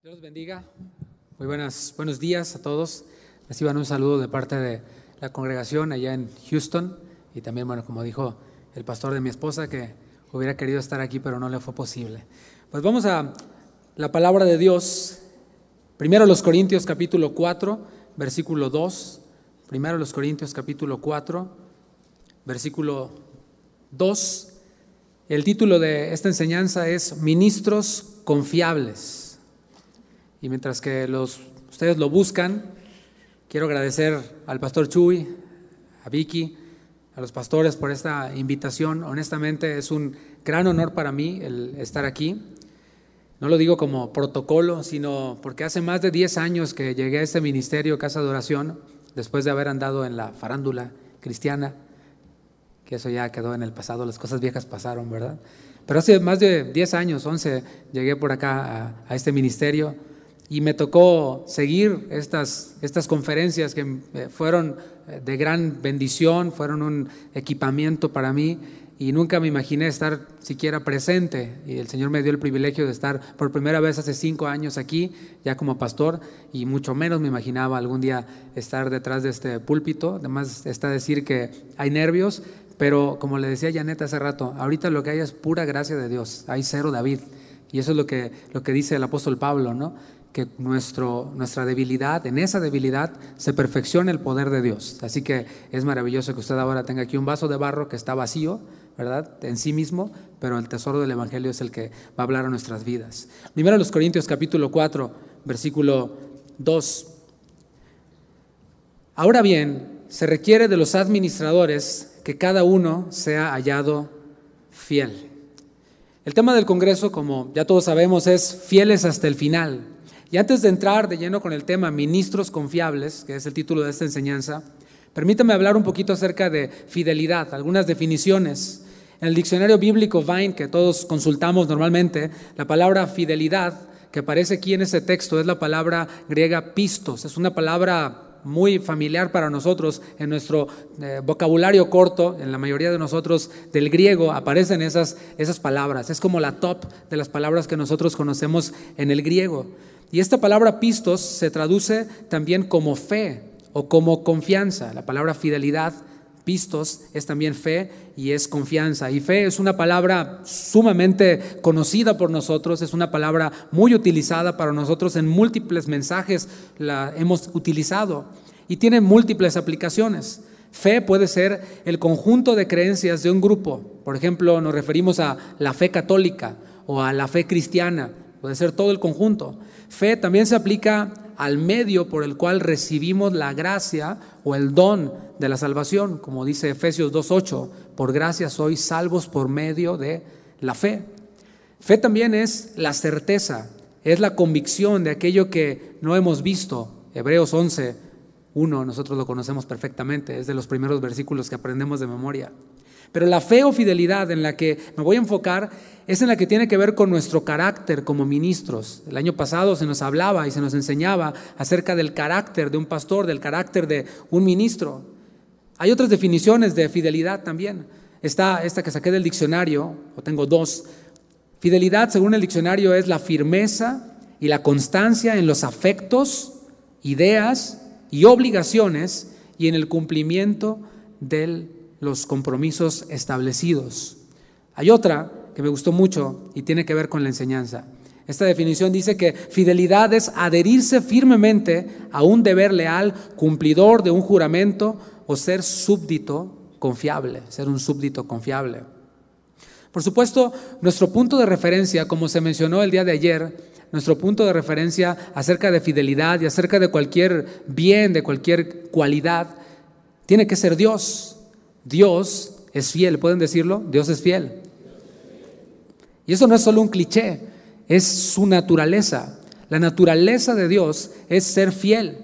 Dios bendiga. Muy buenas, buenos días a todos. Reciban un saludo de parte de la congregación allá en Houston. Y también, bueno, como dijo el pastor de mi esposa, que hubiera querido estar aquí, pero no le fue posible. Pues vamos a la palabra de Dios. Primero los Corintios capítulo 4, versículo 2. Primero los Corintios capítulo 4, versículo 2. El título de esta enseñanza es Ministros confiables y mientras que los, ustedes lo buscan, quiero agradecer al pastor Chuy, a Vicky, a los pastores por esta invitación. Honestamente es un gran honor para mí el estar aquí. No lo digo como protocolo, sino porque hace más de 10 años que llegué a este ministerio Casa de Oración, después de haber andado en la farándula cristiana, que eso ya quedó en el pasado, las cosas viejas pasaron, ¿verdad? Pero hace más de 10 años, 11, llegué por acá a, a este ministerio y me tocó seguir estas, estas conferencias que eh, fueron eh, de gran bendición, fueron un equipamiento para mí y nunca me imaginé estar siquiera presente. Y el Señor me dio el privilegio de estar por primera vez hace cinco años aquí, ya como pastor, y mucho menos me imaginaba algún día estar detrás de este púlpito. Además está decir que hay nervios, pero como le decía Janeta hace rato, ahorita lo que hay es pura gracia de Dios, hay cero David. Y eso es lo que, lo que dice el apóstol Pablo, ¿no? que nuestro, nuestra debilidad, en esa debilidad se perfecciona el poder de Dios. Así que es maravilloso que usted ahora tenga aquí un vaso de barro que está vacío, ¿verdad? En sí mismo, pero el tesoro del Evangelio es el que va a hablar a nuestras vidas. Primero los Corintios capítulo 4, versículo 2. Ahora bien, se requiere de los administradores que cada uno sea hallado fiel. El tema del Congreso, como ya todos sabemos, es fieles hasta el final. Y antes de entrar de lleno con el tema ministros confiables, que es el título de esta enseñanza, permítame hablar un poquito acerca de fidelidad, algunas definiciones. En el diccionario bíblico Vine, que todos consultamos normalmente, la palabra fidelidad que aparece aquí en ese texto es la palabra griega pistos, es una palabra muy familiar para nosotros en nuestro eh, vocabulario corto, en la mayoría de nosotros del griego aparecen esas, esas palabras. Es como la top de las palabras que nosotros conocemos en el griego. Y esta palabra pistos se traduce también como fe o como confianza. La palabra fidelidad, pistos, es también fe y es confianza. Y fe es una palabra sumamente conocida por nosotros, es una palabra muy utilizada para nosotros en múltiples mensajes, la hemos utilizado y tiene múltiples aplicaciones. Fe puede ser el conjunto de creencias de un grupo. Por ejemplo, nos referimos a la fe católica o a la fe cristiana. Puede ser todo el conjunto. Fe también se aplica al medio por el cual recibimos la gracia o el don de la salvación, como dice Efesios 2.8, por gracia sois salvos por medio de la fe. Fe también es la certeza, es la convicción de aquello que no hemos visto. Hebreos 11.1, nosotros lo conocemos perfectamente, es de los primeros versículos que aprendemos de memoria. Pero la fe o fidelidad en la que me voy a enfocar es en la que tiene que ver con nuestro carácter como ministros. El año pasado se nos hablaba y se nos enseñaba acerca del carácter de un pastor, del carácter de un ministro. Hay otras definiciones de fidelidad también. Está esta que saqué del diccionario, o tengo dos. Fidelidad, según el diccionario, es la firmeza y la constancia en los afectos, ideas y obligaciones y en el cumplimiento del los compromisos establecidos. Hay otra que me gustó mucho y tiene que ver con la enseñanza. Esta definición dice que fidelidad es adherirse firmemente a un deber leal, cumplidor de un juramento o ser súbdito confiable, ser un súbdito confiable. Por supuesto, nuestro punto de referencia, como se mencionó el día de ayer, nuestro punto de referencia acerca de fidelidad y acerca de cualquier bien, de cualquier cualidad, tiene que ser Dios. Dios es fiel, ¿pueden decirlo? Dios es fiel. Y eso no es solo un cliché, es su naturaleza. La naturaleza de Dios es ser fiel.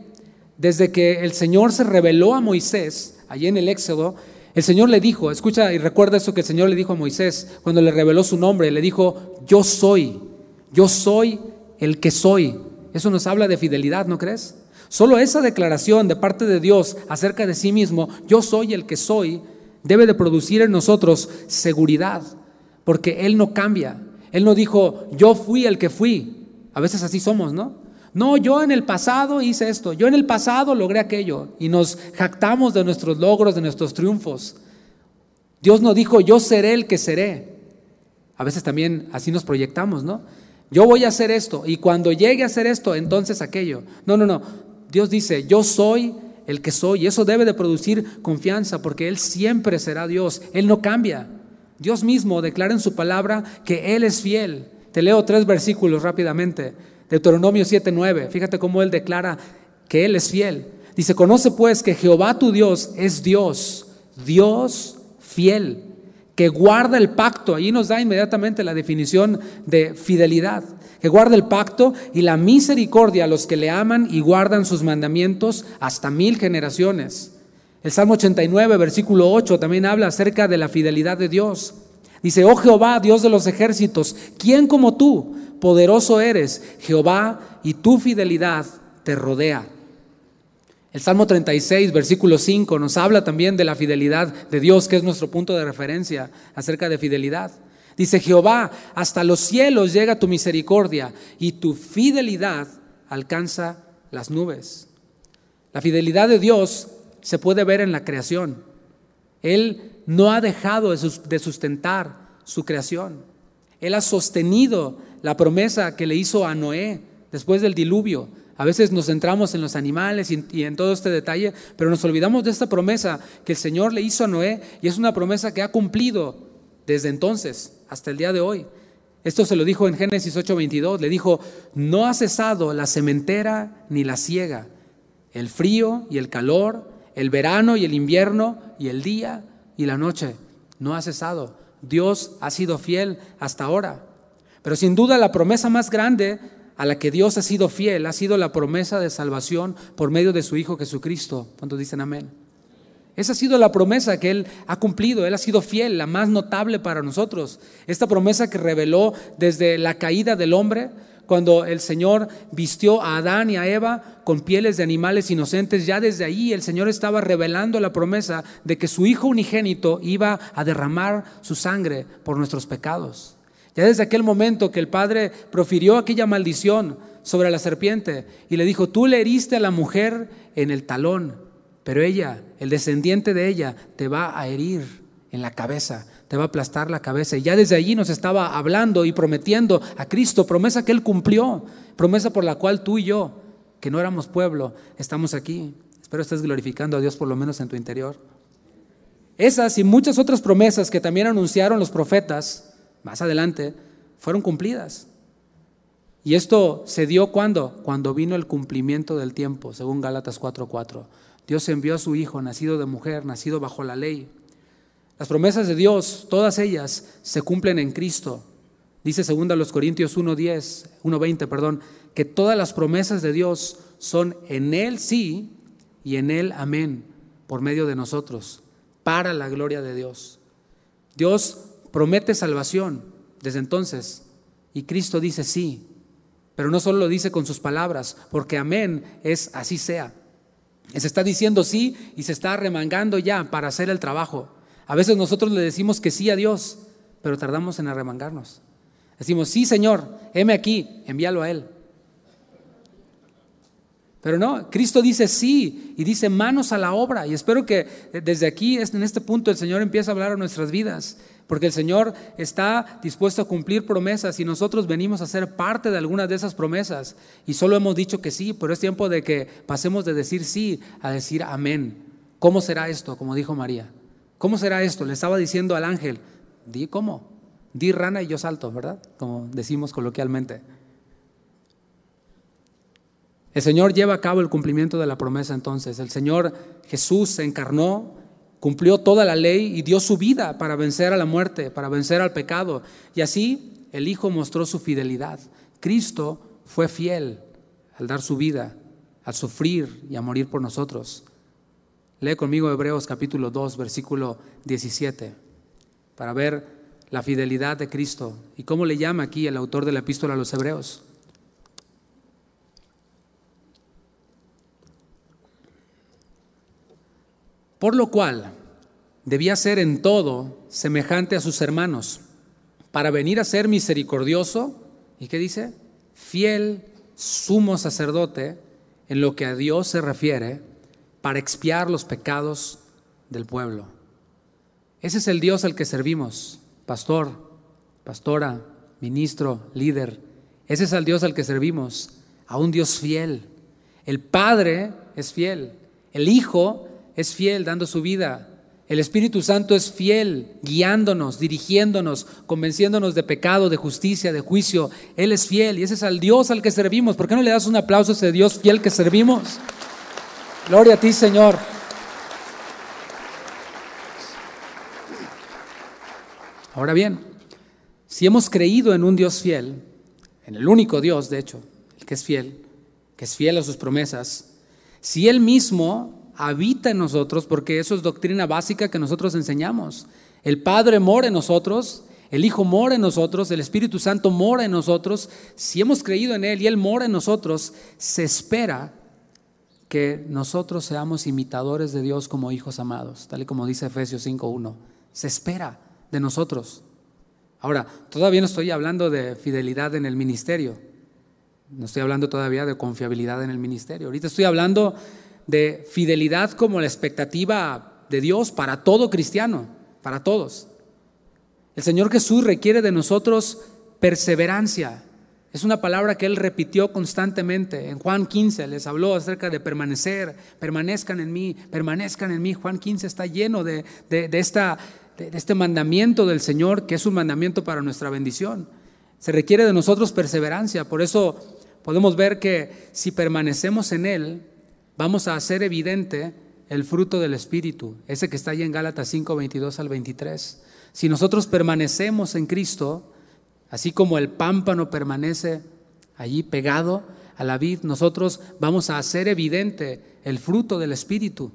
Desde que el Señor se reveló a Moisés, allí en el Éxodo, el Señor le dijo, escucha y recuerda eso que el Señor le dijo a Moisés cuando le reveló su nombre, le dijo, yo soy, yo soy el que soy. Eso nos habla de fidelidad, ¿no crees? Solo esa declaración de parte de Dios acerca de sí mismo, yo soy el que soy, debe de producir en nosotros seguridad, porque Él no cambia. Él no dijo, yo fui el que fui. A veces así somos, ¿no? No, yo en el pasado hice esto, yo en el pasado logré aquello y nos jactamos de nuestros logros, de nuestros triunfos. Dios no dijo, yo seré el que seré. A veces también así nos proyectamos, ¿no? Yo voy a hacer esto y cuando llegue a hacer esto, entonces aquello. No, no, no. Dios dice, yo soy el que soy. Y eso debe de producir confianza porque Él siempre será Dios. Él no cambia. Dios mismo declara en su palabra que Él es fiel. Te leo tres versículos rápidamente. Deuteronomio 7:9. Fíjate cómo Él declara que Él es fiel. Dice, conoce pues que Jehová tu Dios es Dios, Dios fiel que guarda el pacto. ahí nos da inmediatamente la definición de fidelidad, que guarda el pacto y la misericordia a los que le aman y guardan sus mandamientos hasta mil generaciones. El Salmo 89, versículo 8, también habla acerca de la fidelidad de Dios. Dice, oh Jehová, Dios de los ejércitos, ¿quién como tú? Poderoso eres, Jehová, y tu fidelidad te rodea. El Salmo 36, versículo 5, nos habla también de la fidelidad de Dios, que es nuestro punto de referencia acerca de fidelidad. Dice Jehová, hasta los cielos llega tu misericordia y tu fidelidad alcanza las nubes. La fidelidad de Dios se puede ver en la creación. Él no ha dejado de sustentar su creación. Él ha sostenido la promesa que le hizo a Noé después del diluvio a veces nos centramos en los animales y, en todo este detalle, pero nos olvidamos de esta promesa que el Señor le hizo a Noé y es una promesa que ha cumplido desde entonces hasta el día de hoy. Esto se lo dijo en Génesis 8:22, le dijo, no ha cesado la cementera ni la siega, el frío y el calor, el verano y el invierno y el día y la noche, no ha cesado. Dios ha sido fiel hasta ahora. Pero sin duda la promesa más grande a la que Dios ha sido fiel ha sido la promesa de salvación por medio de su Hijo Jesucristo. cuando dicen amén? Esa ha sido la promesa que Él ha cumplido, Él ha sido fiel, la más notable para nosotros. Esta promesa que reveló desde la caída del hombre, cuando el Señor vistió a Adán y a Eva con pieles de animales inocentes, ya desde ahí el Señor estaba revelando la promesa de que su Hijo unigénito iba a derramar su sangre por nuestros pecados. Ya desde aquel momento que el padre profirió aquella maldición sobre la serpiente y le dijo, tú le heriste a la mujer en el talón, pero ella, el descendiente de ella, te va a herir en la cabeza, te va a aplastar la cabeza. Y ya desde allí nos estaba hablando y prometiendo a Cristo, promesa que Él cumplió, promesa por la cual tú y yo, que no éramos pueblo, estamos aquí. Espero estés glorificando a Dios por lo menos en tu interior. Esas y muchas otras promesas que también anunciaron los profetas más adelante, fueron cumplidas. Y esto se dio cuando? Cuando vino el cumplimiento del tiempo, según Gálatas 4:4. Dios envió a su Hijo, nacido de mujer, nacido bajo la ley. Las promesas de Dios, todas ellas, se cumplen en Cristo. Dice los Corintios 1:10, 1:20, perdón, que todas las promesas de Dios son en Él sí y en Él amén, por medio de nosotros, para la gloria de Dios. Dios promete salvación desde entonces. Y Cristo dice sí, pero no solo lo dice con sus palabras, porque amén es así sea. Se está diciendo sí y se está remangando ya para hacer el trabajo. A veces nosotros le decimos que sí a Dios, pero tardamos en arremangarnos. Decimos, sí Señor, heme aquí, envíalo a Él. Pero no, Cristo dice sí y dice manos a la obra. Y espero que desde aquí, en este punto, el Señor empiece a hablar a nuestras vidas porque el Señor está dispuesto a cumplir promesas y nosotros venimos a ser parte de algunas de esas promesas y solo hemos dicho que sí, pero es tiempo de que pasemos de decir sí a decir amén. ¿Cómo será esto? Como dijo María. ¿Cómo será esto? Le estaba diciendo al ángel, di cómo, di rana y yo salto, ¿verdad? Como decimos coloquialmente. El Señor lleva a cabo el cumplimiento de la promesa entonces. El Señor Jesús se encarnó, Cumplió toda la ley y dio su vida para vencer a la muerte, para vencer al pecado. Y así el Hijo mostró su fidelidad. Cristo fue fiel al dar su vida, al sufrir y a morir por nosotros. Lee conmigo Hebreos capítulo 2, versículo 17, para ver la fidelidad de Cristo y cómo le llama aquí el autor de la epístola a los Hebreos. Por lo cual debía ser en todo semejante a sus hermanos, para venir a ser misericordioso, ¿y qué dice? Fiel sumo sacerdote en lo que a Dios se refiere, para expiar los pecados del pueblo. Ese es el Dios al que servimos, pastor, pastora, ministro, líder. Ese es el Dios al que servimos, a un Dios fiel. El Padre es fiel, el Hijo es es fiel dando su vida. El Espíritu Santo es fiel, guiándonos, dirigiéndonos, convenciéndonos de pecado, de justicia, de juicio. Él es fiel y ese es al Dios al que servimos. ¿Por qué no le das un aplauso a ese Dios fiel que servimos? Gloria a ti, Señor. Ahora bien, si hemos creído en un Dios fiel, en el único Dios, de hecho, el que es fiel, que es fiel a sus promesas, si Él mismo habita en nosotros, porque eso es doctrina básica que nosotros enseñamos. El Padre mora en nosotros, el Hijo mora en nosotros, el Espíritu Santo mora en nosotros. Si hemos creído en Él y Él mora en nosotros, se espera que nosotros seamos imitadores de Dios como hijos amados, tal y como dice Efesios 5.1. Se espera de nosotros. Ahora, todavía no estoy hablando de fidelidad en el ministerio. No estoy hablando todavía de confiabilidad en el ministerio. Ahorita estoy hablando de fidelidad como la expectativa de Dios para todo cristiano, para todos. El Señor Jesús requiere de nosotros perseverancia. Es una palabra que Él repitió constantemente. En Juan 15 les habló acerca de permanecer, permanezcan en mí, permanezcan en mí. Juan 15 está lleno de, esta, este mandamiento del Señor, que es un mandamiento para nuestra bendición. Se requiere de nosotros perseverancia. Por eso podemos ver que si permanecemos en Él, vamos a hacer evidente el fruto del Espíritu, ese que está ahí en Gálatas 5, 22 al 23. Si nosotros permanecemos en Cristo, así como el pámpano permanece allí pegado a la vid, nosotros vamos a hacer evidente el fruto del Espíritu.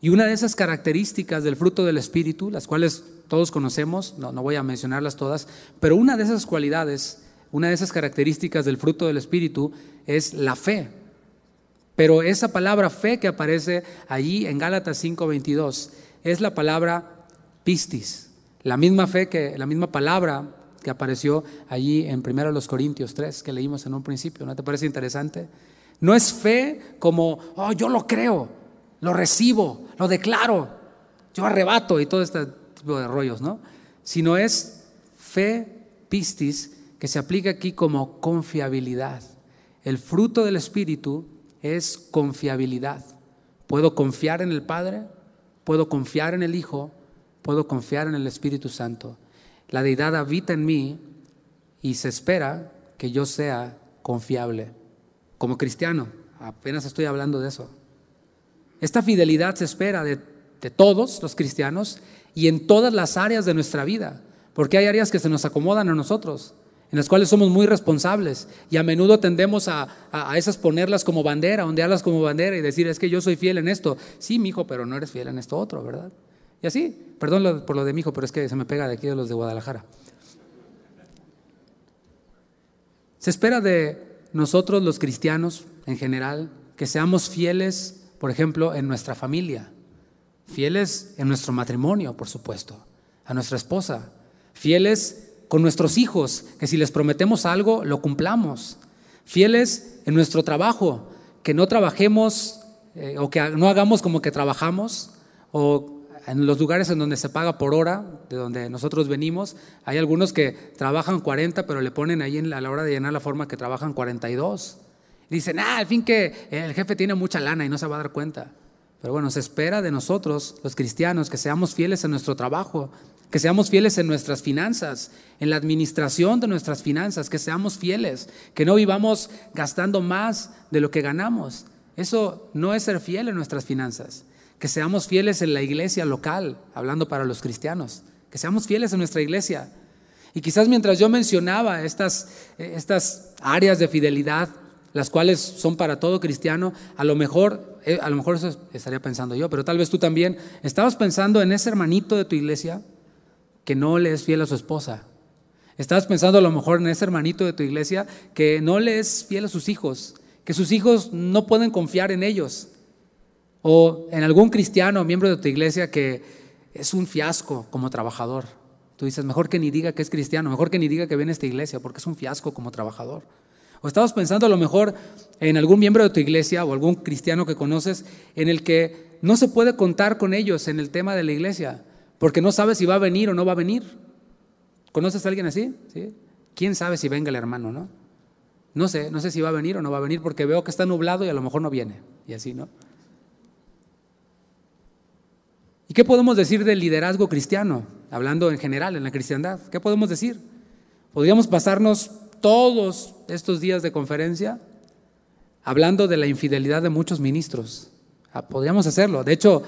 Y una de esas características del fruto del Espíritu, las cuales todos conocemos, no, no voy a mencionarlas todas, pero una de esas cualidades, una de esas características del fruto del Espíritu es la fe. Pero esa palabra fe que aparece allí en Gálatas 5:22 es la palabra pistis, la misma fe que la misma palabra que apareció allí en 1 Corintios 3 que leímos en un principio, ¿no te parece interesante? No es fe como, oh, yo lo creo, lo recibo, lo declaro, yo arrebato y todo este tipo de rollos, ¿no? Sino es fe pistis que se aplica aquí como confiabilidad. El fruto del Espíritu es confiabilidad. Puedo confiar en el Padre, puedo confiar en el Hijo, puedo confiar en el Espíritu Santo. La deidad habita en mí y se espera que yo sea confiable. Como cristiano, apenas estoy hablando de eso. Esta fidelidad se espera de, todos los cristianos y en todas las áreas de nuestra vida, porque hay áreas que se nos acomodan a nosotros en las cuales somos muy responsables y a menudo tendemos a, esas ponerlas como bandera, ondearlas como bandera y decir, es que yo soy fiel en esto. Sí, mi hijo, pero no eres fiel en esto otro, ¿verdad? Y así, perdón por lo de mi hijo, pero es que se me pega de aquí de los de Guadalajara. Se espera de nosotros los cristianos en general que seamos fieles, por ejemplo, en nuestra familia, fieles en nuestro matrimonio, por supuesto, a nuestra esposa, fieles con nuestros hijos, que si les prometemos algo, lo cumplamos. Fieles en nuestro trabajo, que no trabajemos eh, o que no hagamos como que trabajamos, o en los lugares en donde se paga por hora, de donde nosotros venimos, hay algunos que trabajan 40, pero le ponen ahí a la hora de llenar la forma que trabajan 42. Dicen, ah, al fin que el jefe tiene mucha lana y no se va a dar cuenta. Pero bueno, se espera de nosotros, los cristianos, que seamos fieles en nuestro trabajo, que seamos fieles en nuestras finanzas, en la administración de nuestras finanzas, que seamos fieles, que no vivamos gastando más de lo que ganamos. Eso no es ser fiel en nuestras finanzas. Que seamos fieles en la iglesia local, hablando para los cristianos, que seamos fieles en nuestra iglesia. Y quizás mientras yo mencionaba estas, eh, estas áreas de fidelidad, las cuales son para todo cristiano, a lo mejor, eh, a lo mejor eso estaría pensando yo, pero tal vez tú también, estabas pensando en ese hermanito de tu iglesia, que no le es fiel a su esposa. Estás pensando a lo mejor en ese hermanito de tu iglesia que no le es fiel a sus hijos, que sus hijos no pueden confiar en ellos. O en algún cristiano, miembro de tu iglesia que es un fiasco como trabajador. Tú dices, mejor que ni diga que es cristiano, mejor que ni diga que viene a esta iglesia, porque es un fiasco como trabajador. O estabas pensando a lo mejor en algún miembro de tu iglesia o algún cristiano que conoces en el que no se puede contar con ellos en el tema de la iglesia porque no sabe si va a venir o no va a venir. ¿Conoces a alguien así? ¿Sí? ¿Quién sabe si venga el hermano, no? No sé, no sé si va a venir o no va a venir porque veo que está nublado y a lo mejor no viene. Y así, ¿no? ¿Y qué podemos decir del liderazgo cristiano? Hablando en general, en la cristiandad. ¿Qué podemos decir? Podríamos pasarnos todos estos días de conferencia hablando de la infidelidad de muchos ministros. Ah, podríamos hacerlo. De hecho,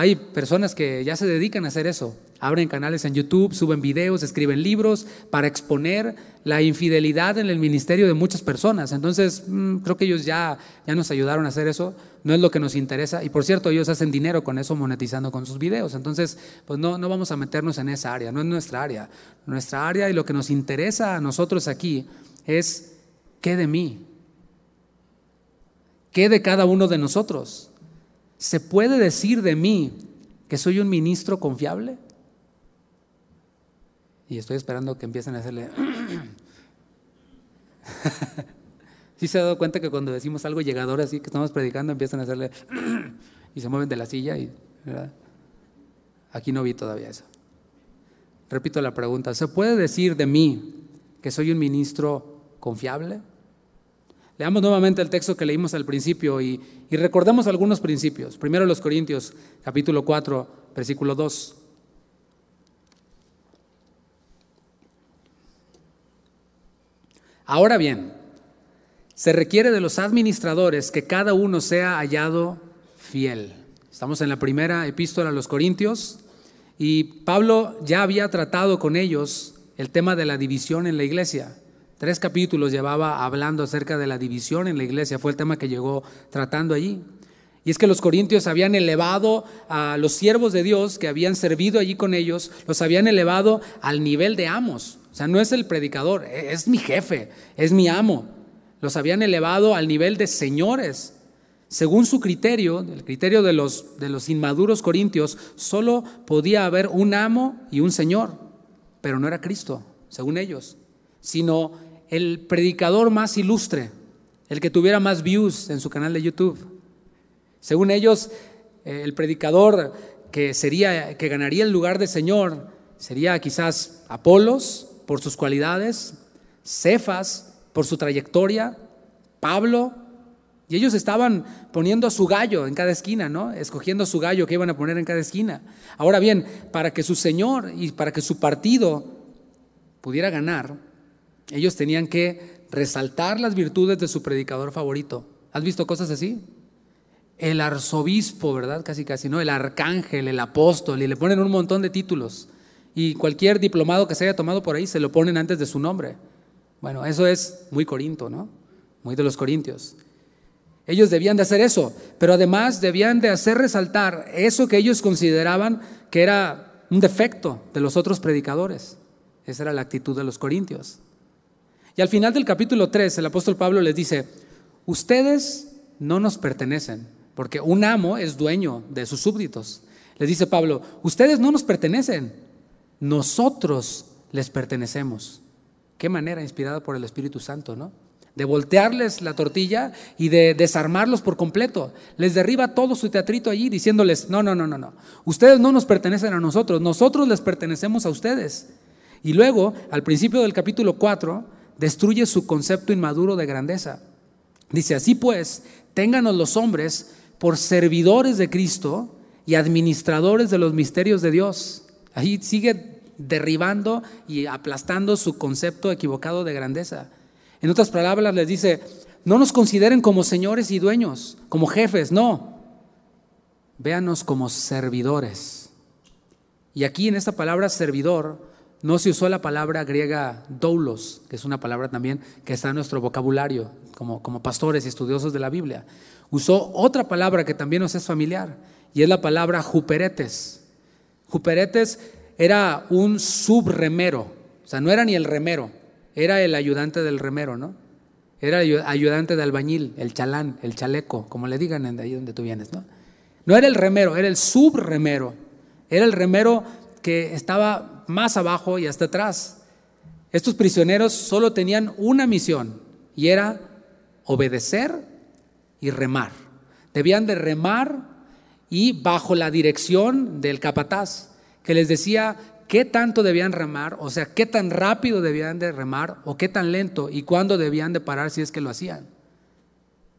hay personas que ya se dedican a hacer eso. Abren canales en YouTube, suben videos, escriben libros para exponer la infidelidad en el ministerio de muchas personas. Entonces, mm, creo que ellos ya, ya nos ayudaron a hacer eso. No es lo que nos interesa. Y por cierto, ellos hacen dinero con eso monetizando con sus videos. Entonces, pues no, no vamos a meternos en esa área. No es nuestra área. Nuestra área y lo que nos interesa a nosotros aquí es, ¿qué de mí? ¿Qué de cada uno de nosotros? ¿se puede decir de mí que soy un ministro confiable? Y estoy esperando que empiecen a hacerle... ¿Sí se ha dado cuenta que cuando decimos algo llegador así que estamos predicando empiezan a hacerle... y se mueven de la silla y... Aquí no vi todavía eso. Repito la pregunta, ¿se puede decir de mí que soy un ministro confiable? Leamos nuevamente el texto que leímos al principio y, recordamos recordemos algunos principios. Primero los Corintios, capítulo 4, versículo 2. Ahora bien, se requiere de los administradores que cada uno sea hallado fiel. Estamos en la primera epístola a los Corintios y Pablo ya había tratado con ellos el tema de la división en la iglesia. Tres capítulos llevaba hablando acerca de la división en la iglesia, fue el tema que llegó tratando allí. Y es que los corintios habían elevado a los siervos de Dios que habían servido allí con ellos, los habían elevado al nivel de amos. O sea, no es el predicador, e-, es mi jefe, es mi amo. Los habían elevado al nivel de señores. Según su criterio, el criterio de los, de los inmaduros corintios, solo podía haber un amo y un señor, pero no era Cristo, según ellos, sino el predicador más ilustre, el que tuviera más views en su canal de YouTube. Según ellos, eh, el predicador que, sería, que ganaría el lugar de Señor sería quizás Apolos por sus cualidades, Cefas por su trayectoria, Pablo, y ellos estaban poniendo a su gallo en cada esquina, ¿no? Escogiendo a su gallo que iban a poner en cada esquina. Ahora bien, para que su Señor y para que su partido pudiera ganar, ellos tenían que resaltar las virtudes de su predicador favorito. ¿Has visto cosas así? El arzobispo, ¿verdad? Casi, casi, ¿no? El arcángel, el apóstol, y le ponen un montón de títulos. Y cualquier diplomado que se haya tomado por ahí se lo ponen antes de su nombre. Bueno, eso es muy corinto, ¿no? Muy de los corintios. Ellos debían de hacer eso, pero además debían de hacer resaltar eso que ellos consideraban que era un defecto de los otros predicadores. Esa era la actitud de los corintios. Y al final del capítulo 3, el apóstol Pablo les dice, ustedes no nos pertenecen, porque un amo es dueño de sus súbditos. Les dice Pablo, ustedes no nos pertenecen, nosotros les pertenecemos. Qué manera inspirada por el Espíritu Santo, ¿no? De voltearles la tortilla y de desarmarlos por completo. Les derriba todo su teatrito allí diciéndoles, no, no, no, no, no. Ustedes no nos pertenecen a nosotros, nosotros les pertenecemos a ustedes. Y luego, al principio del capítulo 4, destruye su concepto inmaduro de grandeza. Dice, así pues, ténganos los hombres por servidores de Cristo y administradores de los misterios de Dios. Ahí sigue derribando y aplastando su concepto equivocado de grandeza. En otras palabras, les dice, no nos consideren como señores y dueños, como jefes, no. Véanos como servidores. Y aquí en esta palabra servidor no se usó la palabra griega doulos, que es una palabra también que está en nuestro vocabulario como, como pastores y estudiosos de la Biblia. Usó otra palabra que también nos es familiar y es la palabra juperetes. Juperetes era un subremero, o sea, no era ni el remero, era el ayudante del remero, ¿no? Era el ayudante de albañil, el chalán, el chaleco, como le digan de ahí donde tú vienes, ¿no? No era el remero, era el subremero. Era el remero que estaba más abajo y hasta atrás. Estos prisioneros solo tenían una misión y era obedecer y remar. Debían de remar y bajo la dirección del capataz, que les decía qué tanto debían remar, o sea, qué tan rápido debían de remar o qué tan lento y cuándo debían de parar si es que lo hacían.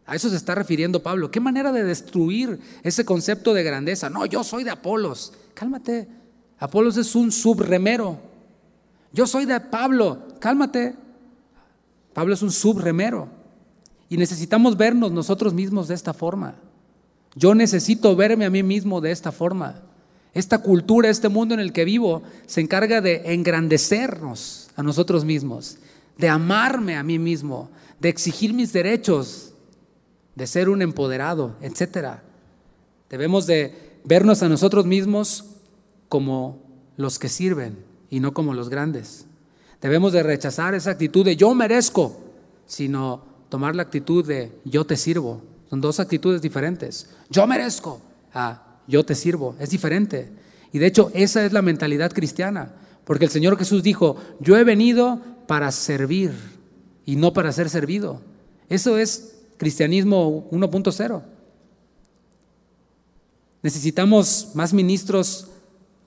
A eso se está refiriendo Pablo. ¿Qué manera de destruir ese concepto de grandeza? No, yo soy de Apolos. Cálmate, Apolo es un subremero. Yo soy de Pablo, cálmate. Pablo es un subremero. Y necesitamos vernos nosotros mismos de esta forma. Yo necesito verme a mí mismo de esta forma. Esta cultura, este mundo en el que vivo, se encarga de engrandecernos a nosotros mismos, de amarme a mí mismo, de exigir mis derechos, de ser un empoderado, etc. Debemos de vernos a nosotros mismos como los que sirven y no como los grandes. Debemos de rechazar esa actitud de yo merezco, sino tomar la actitud de yo te sirvo. Son dos actitudes diferentes. Yo merezco a yo te sirvo. Es diferente. Y de hecho esa es la mentalidad cristiana. Porque el Señor Jesús dijo, yo he venido para servir y no para ser servido. Eso es cristianismo 1.0. Necesitamos más ministros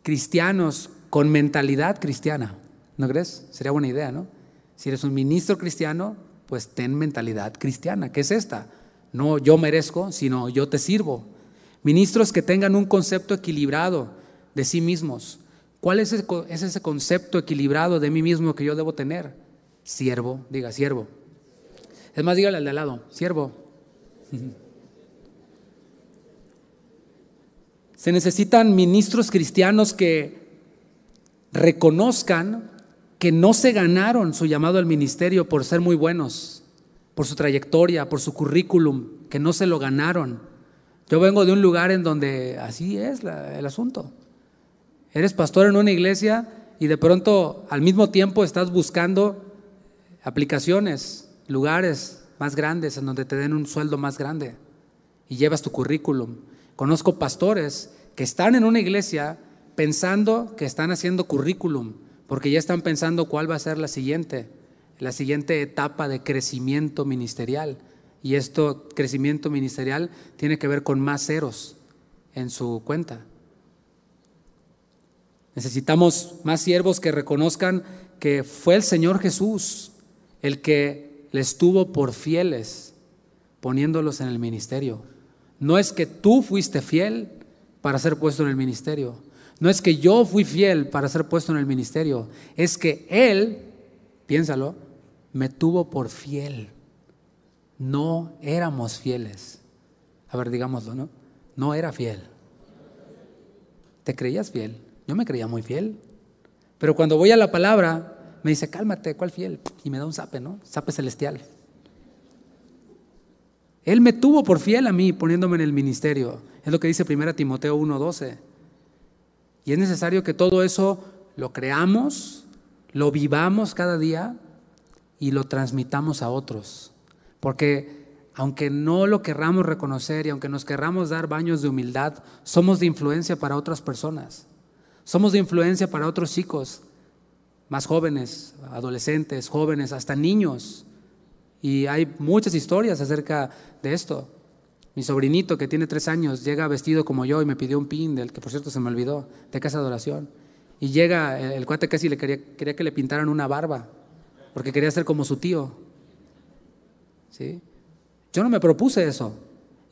cristianos con mentalidad cristiana. ¿No crees? Sería buena idea, ¿no? Si eres un ministro cristiano, pues ten mentalidad cristiana. ¿Qué es esta? No yo merezco, sino yo te sirvo. Ministros que tengan un concepto equilibrado de sí mismos. ¿Cuál es ese, concepto equilibrado de mí mismo que yo debo tener? Siervo, diga siervo. Es más, dígale al de al lado, siervo. Se necesitan ministros cristianos que reconozcan que no se ganaron su llamado al ministerio por ser muy buenos, por su trayectoria, por su currículum, que no se lo ganaron. Yo vengo de un lugar en donde así es el asunto. Eres pastor en una iglesia y de pronto al mismo tiempo estás buscando aplicaciones, lugares más grandes en donde te den un sueldo más grande y llevas tu currículum. Conozco pastores que están en una iglesia pensando que están haciendo currículum, porque ya están pensando cuál va a ser la siguiente, la siguiente etapa de crecimiento ministerial. Y esto, crecimiento ministerial, tiene que ver con más ceros en su cuenta. Necesitamos más siervos que reconozcan que fue el Señor Jesús el que les tuvo por fieles, poniéndolos en el ministerio. No es que tú fuiste fiel para ser puesto en el ministerio. No es que yo fui fiel para ser puesto en el ministerio. Es que Él, piénsalo, me tuvo por fiel. No éramos fieles. A ver, digámoslo, ¿no? No era fiel. ¿Te creías fiel? Yo me creía muy fiel. Pero cuando voy a la palabra, me dice, cálmate, ¿cuál fiel? Y me da un sape, ¿no? Sape celestial. Él me tuvo por fiel a mí poniéndome en el ministerio. Es lo que dice 1 Timoteo 1:12. Y es necesario que todo eso lo creamos, lo vivamos cada día y lo transmitamos a otros. Porque aunque no lo querramos reconocer y aunque nos querramos dar baños de humildad, somos de influencia para otras personas. Somos de influencia para otros chicos, más jóvenes, adolescentes, jóvenes, hasta niños. Y hay muchas historias acerca de esto. Mi sobrinito que tiene tres años llega vestido como yo y me pidió un pin, del que por cierto se me olvidó, de casa de adoración. Y llega, el, cuate casi le quería, que le pintaran una barba, porque quería ser como su tío. ¿Sí? Yo no me propuse eso.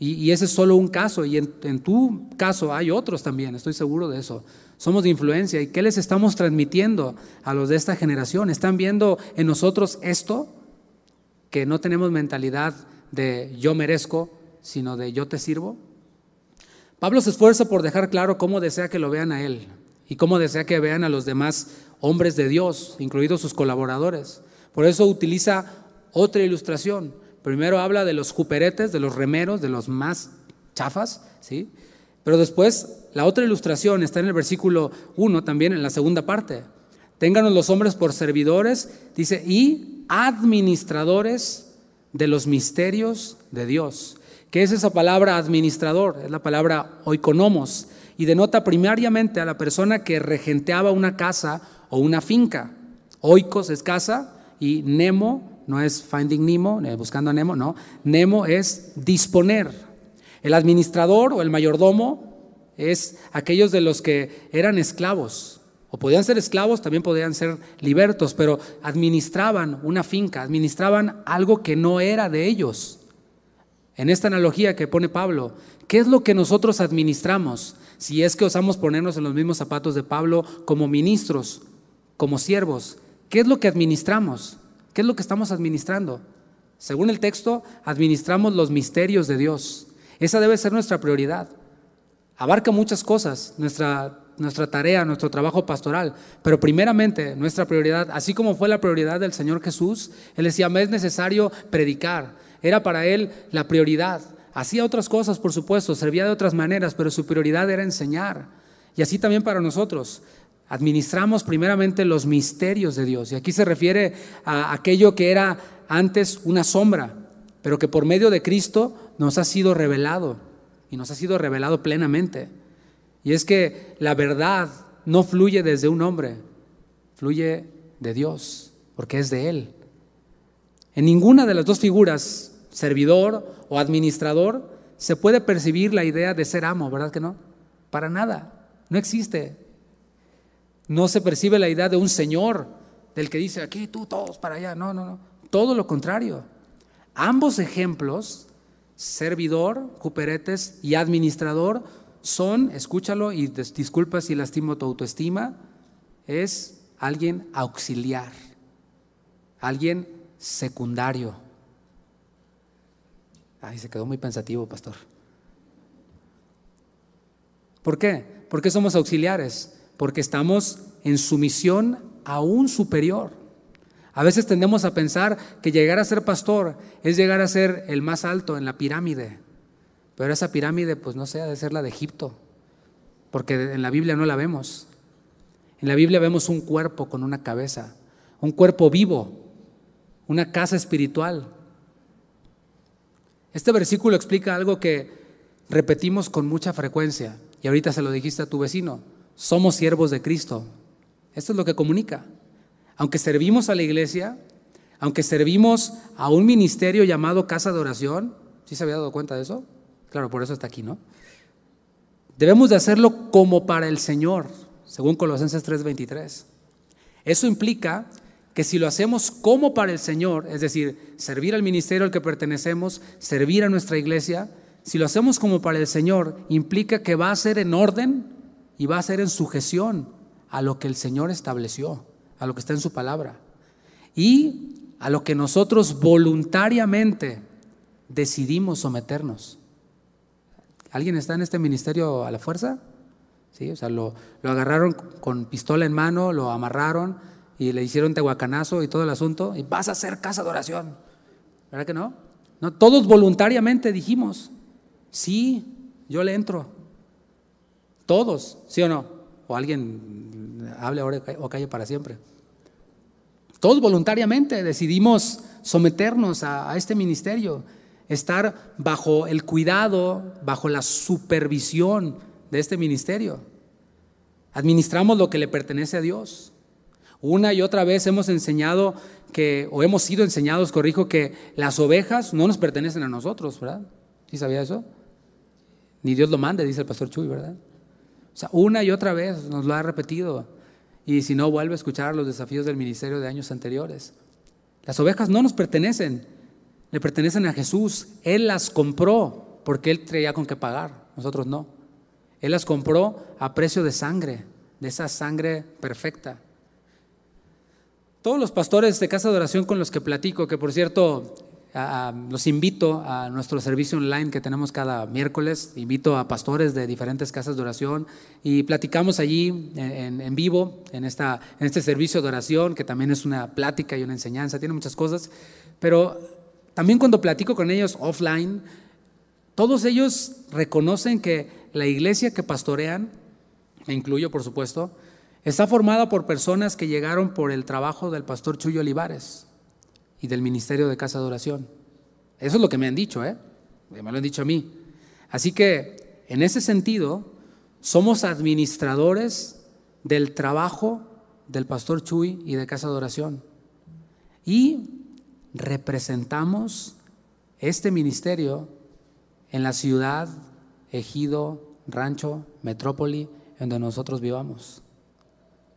Y, ese es solo un caso. Y en, en tu caso hay otros también, estoy seguro de eso somos de influencia. ¿Y qué les estamos transmitiendo a los de esta generación? ¿Están viendo en nosotros esto? que no tenemos mentalidad de yo merezco, sino de yo te sirvo? Pablo se esfuerza por dejar claro cómo desea que lo vean a él y cómo desea que vean a los demás hombres de Dios, incluidos sus colaboradores. Por eso utiliza otra ilustración. Primero habla de los cuperetes de los remeros, de los más chafas, ¿sí? Pero después, la otra ilustración está en el versículo 1 también, en la segunda parte. Ténganos los hombres por servidores, dice, y administradores de los misterios de Dios. ¿Qué es esa palabra administrador? Es la palabra oikonomos y denota primariamente a la persona que regenteaba una casa o una finca. Oikos es casa y Nemo no es Finding Nemo, eh, buscando a Nemo, no. Nemo es disponer. El administrador o el mayordomo es aquellos de los que eran esclavos, o podían ser esclavos, también podían ser libertos, pero administraban una finca, administraban algo que no era de ellos. En esta analogía que pone Pablo, ¿qué es lo que nosotros administramos? Si es que osamos ponernos en los mismos zapatos de Pablo como ministros, como siervos, ¿qué es lo que administramos? ¿Qué es lo que estamos administrando? Según el texto, administramos los misterios de Dios. Esa debe ser nuestra prioridad. Abarca muchas cosas, nuestra nuestra tarea, nuestro trabajo pastoral. Pero primeramente, nuestra prioridad, así como fue la prioridad del Señor Jesús, Él decía, me es necesario predicar. Era para Él la prioridad. Hacía otras cosas, por supuesto, servía de otras maneras, pero su prioridad era enseñar. Y así también para nosotros. Administramos primeramente los misterios de Dios. Y aquí se refiere a aquello que era antes una sombra, pero que por medio de Cristo nos ha sido revelado. Y nos ha sido revelado plenamente. Y es que la verdad no fluye desde un hombre, fluye de Dios, porque es de Él. En ninguna de las dos figuras, servidor o administrador, se puede percibir la idea de ser amo, ¿verdad que no? Para nada, no existe. No se percibe la idea de un señor, del que dice, aquí tú, todos para allá, no, no, no. Todo lo contrario. Ambos ejemplos, servidor, cuperetes y administrador, son, escúchalo y disculpa si lastimo tu autoestima, es alguien auxiliar, alguien secundario. Ay, se quedó muy pensativo, pastor. ¿Por qué? ¿Por qué somos auxiliares? Porque estamos en sumisión a un superior. A veces tendemos a pensar que llegar a ser pastor es llegar a ser el más alto en la pirámide. Pero esa pirámide, pues no sé, ha de ser la de Egipto, porque en la Biblia no la vemos. En la Biblia vemos un cuerpo con una cabeza, un cuerpo vivo, una casa espiritual. Este versículo explica algo que repetimos con mucha frecuencia, y ahorita se lo dijiste a tu vecino, somos siervos de Cristo. Esto es lo que comunica. Aunque servimos a la iglesia, aunque servimos a un ministerio llamado casa de oración, ¿sí se había dado cuenta de eso? Claro, por eso está aquí, ¿no? Debemos de hacerlo como para el Señor, según Colosenses 3:23. Eso implica que si lo hacemos como para el Señor, es decir, servir al ministerio al que pertenecemos, servir a nuestra iglesia, si lo hacemos como para el Señor, implica que va a ser en orden y va a ser en sujeción a lo que el Señor estableció, a lo que está en su palabra y a lo que nosotros voluntariamente decidimos someternos. ¿Alguien está en este ministerio a la fuerza? ¿Sí? O sea, lo, agarraron con pistola en mano, lo amarraron y le hicieron tehuacanazo y todo el asunto y vas a hacer casa de oración. ¿Verdad que no? No, todos voluntariamente dijimos, sí, yo le entro. Todos, ¿sí o no? O alguien hable ahora o calle para siempre. Todos voluntariamente decidimos someternos a este ministerio estar bajo el cuidado, bajo la supervisión de este ministerio. Administramos lo que le pertenece a Dios. Una y otra vez hemos enseñado que, o hemos sido enseñados, corrijo, que las ovejas no nos pertenecen a nosotros, ¿verdad? ¿Sí sabía eso? Ni Dios lo mande, dice el pastor Chuy, ¿verdad? O sea, una y otra vez nos lo ha repetido. Y si no, vuelve a escuchar los desafíos del ministerio de años anteriores. Las ovejas no nos pertenecen le pertenecen a Jesús. Él las compró porque Él creía con qué pagar, nosotros no. Él las compró a precio de sangre, de esa sangre perfecta. Todos los pastores de Casa de Oración con los que platico, que por cierto los invito a nuestro servicio online que tenemos cada miércoles. Invito a pastores de diferentes casas de oración y platicamos allí en, vivo, en, esta, en este servicio de oración, que también es una plática y una enseñanza, tiene muchas cosas. Pero también cuando platico con ellos offline, todos ellos reconocen que la iglesia que pastorean, me incluyo por supuesto, está formada por personas que llegaron por el trabajo del pastor Chuyo Olivares y del Ministerio de Casa de Eso es lo que me han dicho, ¿eh? Me lo han dicho a mí. Así que, en ese sentido, somos administradores del trabajo del pastor Chuy y de Casa de Oración. Y representamos este ministerio en la ciudad, ejido, rancho, metrópoli, en donde nosotros vivamos.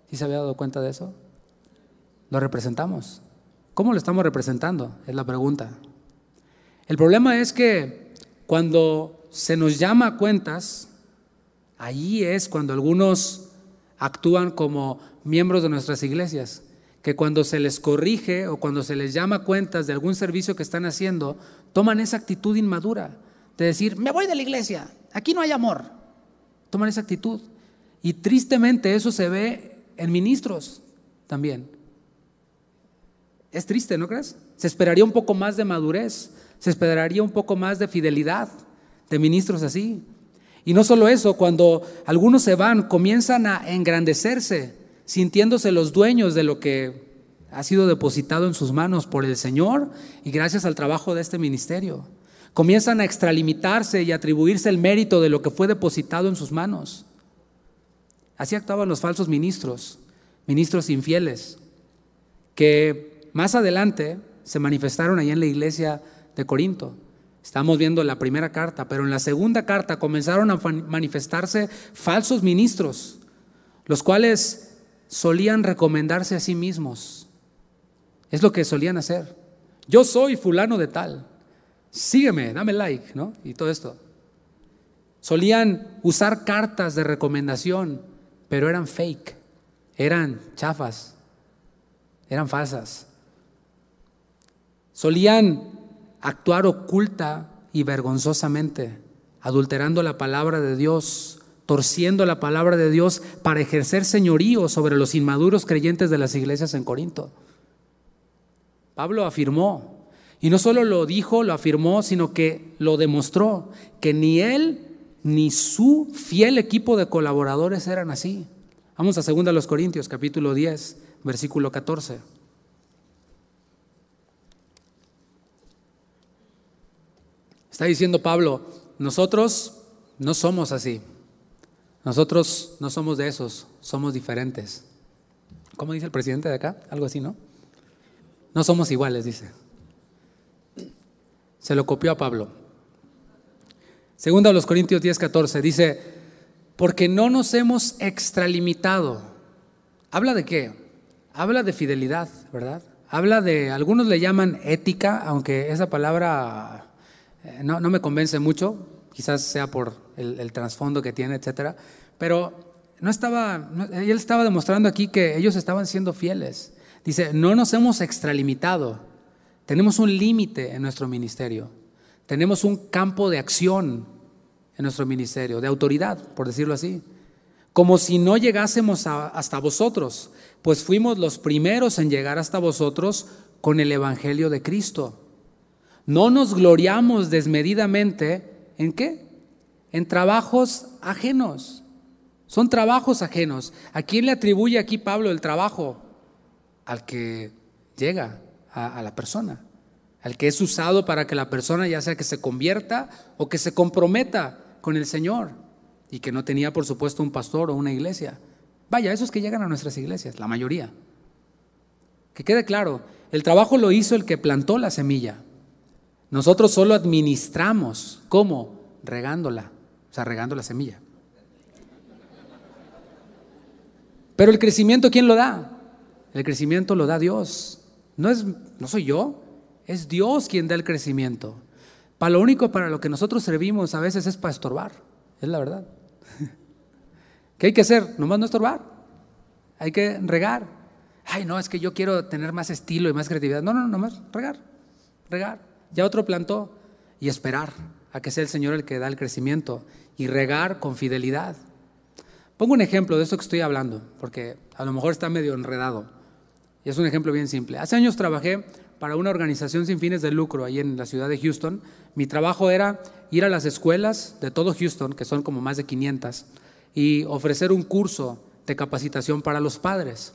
¿Sí se había dado cuenta de eso? Lo representamos. ¿Cómo lo estamos representando? Es la pregunta. El problema es que cuando se nos llama a cuentas, allí es cuando algunos actúan como miembros de nuestras iglesias que cuando se les corrige o cuando se les llama cuentas de algún servicio que están haciendo, toman esa actitud inmadura de decir, me voy de la iglesia, aquí no hay amor. Toman esa actitud. Y tristemente eso se ve en ministros también. Es triste, ¿no crees? Se esperaría un poco más de madurez, se esperaría un poco más de fidelidad de ministros así. Y no solo eso, cuando algunos se van, comienzan a engrandecerse sintiéndose los dueños de lo que ha sido depositado en sus manos por el Señor y gracias al trabajo de este ministerio. Comienzan a extralimitarse y atribuirse el mérito de lo que fue depositado en sus manos. Así actuaban los falsos ministros, ministros infieles, que más adelante se manifestaron allá en la iglesia de Corinto. Estamos viendo la primera carta, pero en la segunda carta comenzaron a manifestarse falsos ministros, los cuales solían recomendarse a sí mismos. Es lo que solían hacer. Yo soy fulano de tal. Sígueme, dame like, ¿no? Y todo esto. Solían usar cartas de recomendación, pero eran fake, eran chafas, eran falsas. Solían actuar oculta y vergonzosamente, adulterando la palabra de Dios torciendo la palabra de Dios para ejercer señorío sobre los inmaduros creyentes de las iglesias en Corinto. Pablo afirmó, y no solo lo dijo, lo afirmó, sino que lo demostró, que ni él ni su fiel equipo de colaboradores eran así. Vamos a 2 Corintios, capítulo 10, versículo 14. Está diciendo Pablo, nosotros no somos así. Nosotros no somos de esos, somos diferentes. ¿Cómo dice el presidente de acá? Algo así, ¿no? No somos iguales, dice. Se lo copió a Pablo. Segundo a los Corintios 10, 14, dice, porque no nos hemos extralimitado. ¿Habla de qué? Habla de fidelidad, ¿verdad? Habla de, algunos le llaman ética, aunque esa palabra eh, no, no me convence mucho, quizás sea por el, el trasfondo que tiene, etcétera, pero no estaba, él estaba demostrando aquí que ellos estaban siendo fieles. Dice, no nos hemos extralimitado, tenemos un límite en nuestro ministerio, tenemos un campo de acción en nuestro ministerio, de autoridad, por decirlo así, como si no llegásemos hasta vosotros, pues fuimos los primeros en llegar hasta vosotros con el Evangelio de Cristo. No nos gloriamos desmedidamente ¿En qué? En trabajos ajenos. Son trabajos ajenos. ¿A quién le atribuye aquí Pablo el trabajo? Al que llega a, la persona al que es usado para que la persona ya sea que se convierta o que se comprometa con el Señor y que no tenía por supuesto un pastor o una iglesia. Vaya, esos que llegan a nuestras iglesias, la mayoría. Que quede claro, el trabajo lo hizo el que plantó la semilla, nosotros solo administramos. ¿Cómo? Regándola. O sea, regando la semilla. Pero el crecimiento, ¿quién lo da? El crecimiento lo da Dios. No, es, no soy yo, es Dios quien da el crecimiento. Para lo único para lo que nosotros servimos a veces es para estorbar, es la verdad. ¿Qué hay que hacer? Nomás no estorbar. Hay que regar. Ay, no, es que yo quiero tener más estilo y más creatividad. No, no, no, nomás regar, regar, ya otro plantó y esperar a que sea el Señor el que da el crecimiento y regar con fidelidad. Pongo un ejemplo de eso que estoy hablando, porque a lo mejor está medio enredado. Y es un ejemplo bien simple. Hace años trabajé para una organización sin fines de lucro ahí en la ciudad de Houston. Mi trabajo era ir a las escuelas de todo Houston, que son como más de 500, y ofrecer un curso de capacitación para los padres.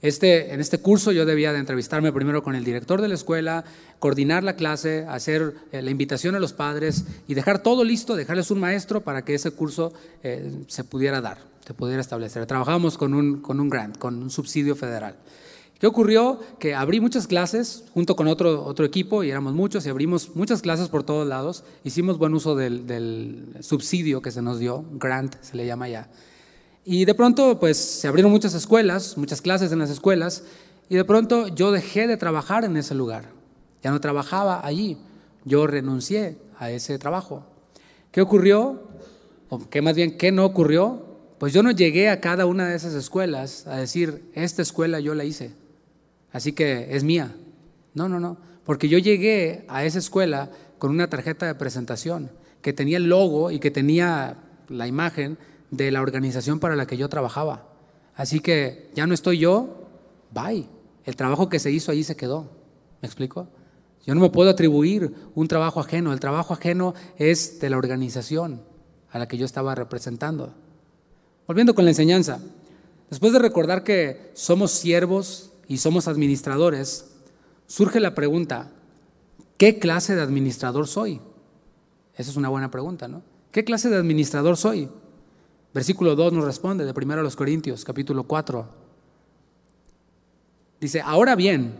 Este, en este curso yo debía de entrevistarme primero con el director de la escuela, coordinar la clase, hacer eh, la invitación a los padres y dejar todo listo, dejarles un maestro para que ese curso eh, se pudiera dar, se pudiera establecer. Trabajamos con un, grant, con un subsidio federal. ¿Qué ocurrió? Que abrí muchas clases junto con otro, otro equipo, y éramos muchos, y abrimos muchas clases por todos lados. Hicimos buen uso del subsidio que se nos dio, grant se le llama ya, y de pronto, pues se abrieron muchas escuelas, muchas clases en las escuelas, y de pronto yo dejé de trabajar en ese lugar. Ya no trabajaba allí. Yo renuncié a ese trabajo. ¿Qué ocurrió? O qué más bien, ¿qué no ocurrió? Pues yo no llegué a cada una de esas escuelas a decir, esta escuela yo la hice, así que es mía. No, no, no. Porque yo llegué a esa escuela con una tarjeta de presentación que tenía el logo y que tenía la imagen de la organización para la que yo trabajaba. Así que ya no estoy yo, bye. El trabajo que se hizo allí se quedó. ¿Me explico? Yo no me puedo atribuir un trabajo ajeno. El trabajo ajeno es de la organización a la que yo estaba representando. Volviendo con la enseñanza, después de recordar que somos siervos y somos administradores, surge la pregunta, ¿qué clase de administrador soy? Esa es una buena pregunta, ¿no? ¿Qué clase de administrador soy? Versículo 2 nos responde de 1 a los Corintios, capítulo 4. Dice, ahora bien,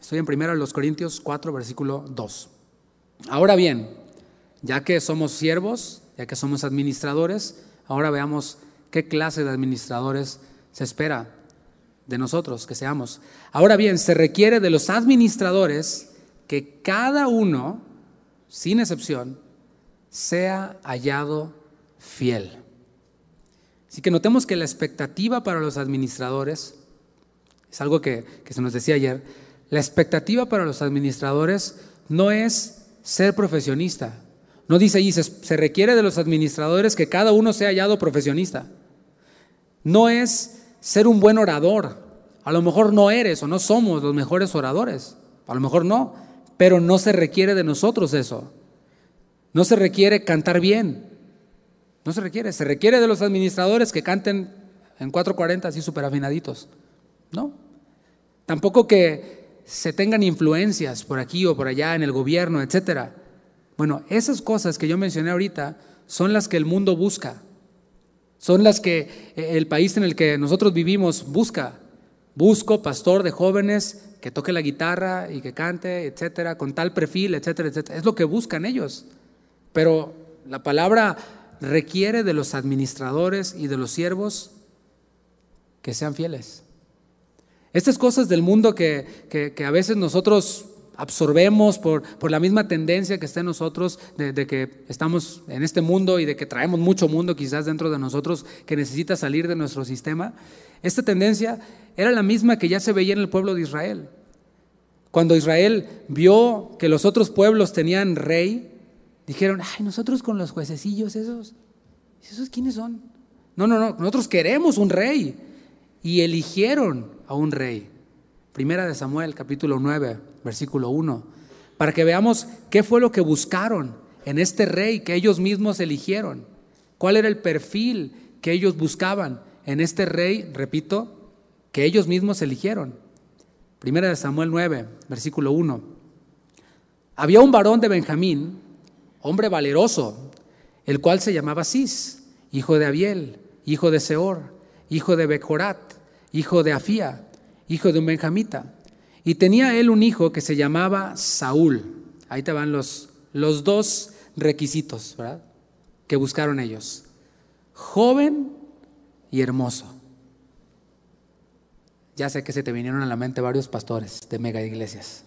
estoy en 1 los Corintios 4, versículo 2. Ahora bien, ya que somos siervos, ya que somos administradores, ahora veamos qué clase de administradores se espera de nosotros que seamos. Ahora bien, se requiere de los administradores que cada uno, sin excepción, sea hallado fiel. Así que notemos que la expectativa para los administradores, es algo que, se nos decía ayer, la expectativa para los administradores no es ser profesionista. No dice ahí, se, requiere de los administradores que cada uno sea hallado profesionista. No es ser un buen orador. A lo mejor no eres o no somos los mejores oradores. A lo mejor no. Pero no se requiere de nosotros eso. No se requiere cantar bien. No se requiere, se requiere de los administradores que canten en 440 así súper afinaditos, ¿no? Tampoco que se tengan influencias por aquí o por allá en el gobierno, etcétera. Bueno, esas cosas que yo mencioné ahorita son las que el mundo busca, son las que eh, el país en el que nosotros vivimos busca. Busco pastor de jóvenes que toque la guitarra y que cante, etcétera, con tal perfil, etcétera, etcétera. Es lo que buscan ellos. Pero la palabra requiere de los administradores y de los siervos que sean fieles. Estas cosas del mundo que, a veces nosotros absorbemos por, la misma tendencia que está en nosotros de, de, que estamos en este mundo y de que traemos mucho mundo quizás dentro de nosotros que necesita salir de nuestro sistema, esta tendencia era la misma que ya se veía en el pueblo de Israel. Cuando Israel vio que los otros pueblos tenían rey, dijeron, ay, nosotros con los juececillos esos, ¿esos quiénes son? No, no, no, nosotros queremos un rey. Y eligieron a un rey. Primera de Samuel, capítulo 9, versículo 1. Para que veamos qué fue lo que buscaron en este rey que ellos mismos eligieron. ¿Cuál era el perfil que ellos buscaban en este rey, repito, que ellos mismos eligieron? Primera de Samuel 9, versículo 1. Había un varón de Benjamín hombre valeroso, el cual se llamaba Cis, hijo de Abiel, hijo de Seor, hijo de Becorat, hijo de Afía, hijo de un benjamita. Y tenía él un hijo que se llamaba Saúl. Ahí te van los, los dos requisitos ¿verdad? que buscaron ellos. Joven y hermoso. Ya sé que se te vinieron a la mente varios pastores de mega iglesias.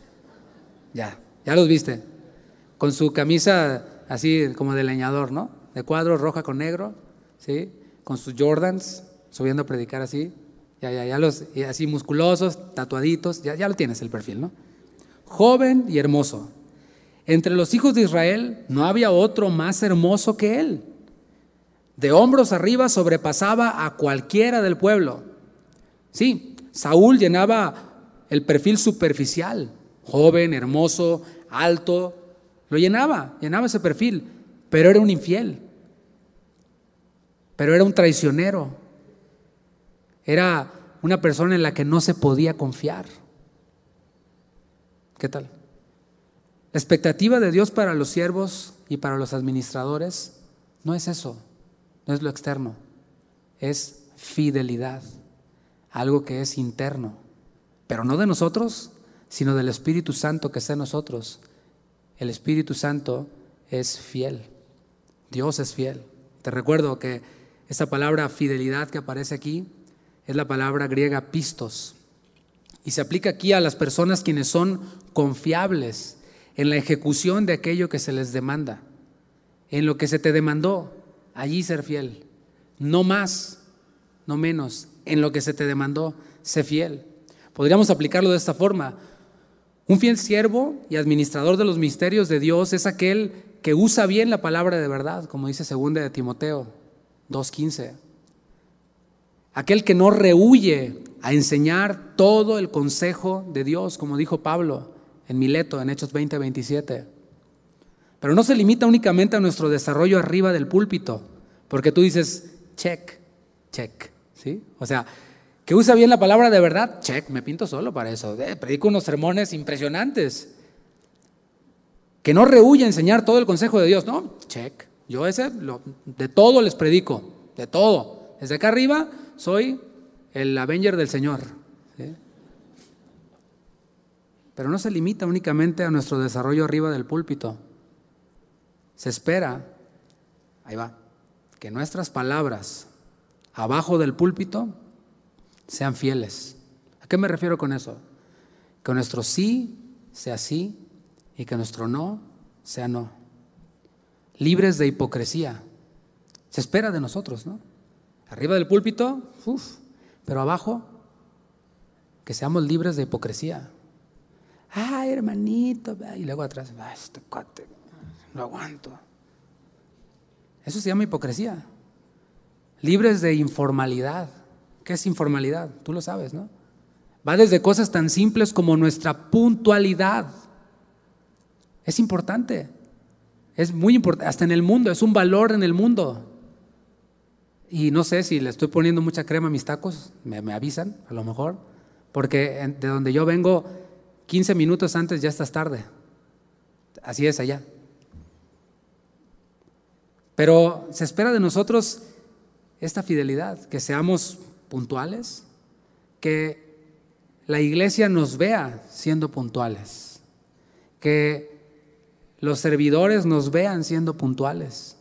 Ya, ya los viste con su camisa así como de leñador, ¿no? De cuadro roja con negro, ¿sí? Con sus Jordans, subiendo a predicar así, ya, ya, ya los, así musculosos, tatuaditos, ya, ya lo tienes el perfil, ¿no? Joven y hermoso. Entre los hijos de Israel no había otro más hermoso que él. De hombros arriba sobrepasaba a cualquiera del pueblo. Sí, Saúl llenaba el perfil superficial, joven, hermoso, alto, lo llenaba, llenaba ese perfil, pero era un infiel, pero era un traicionero, era una persona en la que no se podía confiar. ¿Qué tal? La expectativa de Dios para los siervos y para los administradores no es eso, no es lo externo, es fidelidad, algo que es interno, pero no de nosotros, sino del Espíritu Santo que está en nosotros el Espíritu Santo es fiel. Dios es fiel. Te recuerdo que esta palabra fidelidad que aparece aquí es la palabra griega pistos. Y se aplica aquí a las personas quienes son confiables en la ejecución de aquello que se les demanda. En lo que se te demandó, allí ser fiel. No más, no menos. En lo que se te demandó, ser fiel. Podríamos aplicarlo de esta forma. Un fiel siervo y administrador de los misterios de Dios es aquel que usa bien la palabra de verdad, como dice segunda de Timoteo 2.15. Aquel que no rehuye a enseñar todo el consejo de Dios, como dijo Pablo en Mileto, en Hechos 20.27. Pero no se limita únicamente a nuestro desarrollo arriba del púlpito, porque tú dices, check, check, ¿sí? O sea, que usa bien la palabra de verdad, check, me pinto solo para eso. Eh, predico unos sermones impresionantes. Que no rehúye enseñar todo el consejo de Dios, no, check. Yo ese, de todo les predico, de todo. Desde acá arriba soy el Avenger del Señor. Pero no se limita únicamente a nuestro desarrollo arriba del púlpito. Se espera, ahí va, que nuestras palabras abajo del púlpito sean fieles. ¿A qué me refiero con eso? Que nuestro sí sea sí y que nuestro no sea no. Libres de hipocresía. Se espera de nosotros, ¿no? Arriba del púlpito, uff, pero abajo, que seamos libres de hipocresía. Ay, hermanito, y luego atrás, este cuate, no aguanto. Eso se llama hipocresía. Libres de informalidad. ¿Qué es informalidad? Tú lo sabes, ¿no? Va desde cosas tan simples como nuestra puntualidad. Es importante. Es muy importante. Hasta en el mundo. Es un valor en el mundo. Y no sé si le estoy poniendo mucha crema a mis tacos. Me, avisan, a lo mejor. Porque de donde yo vengo, 15 minutos antes ya estás tarde. Así es allá. Pero se espera de nosotros esta fidelidad, que seamos puntuales, que la iglesia nos vea siendo puntuales, que los servidores nos vean siendo puntuales.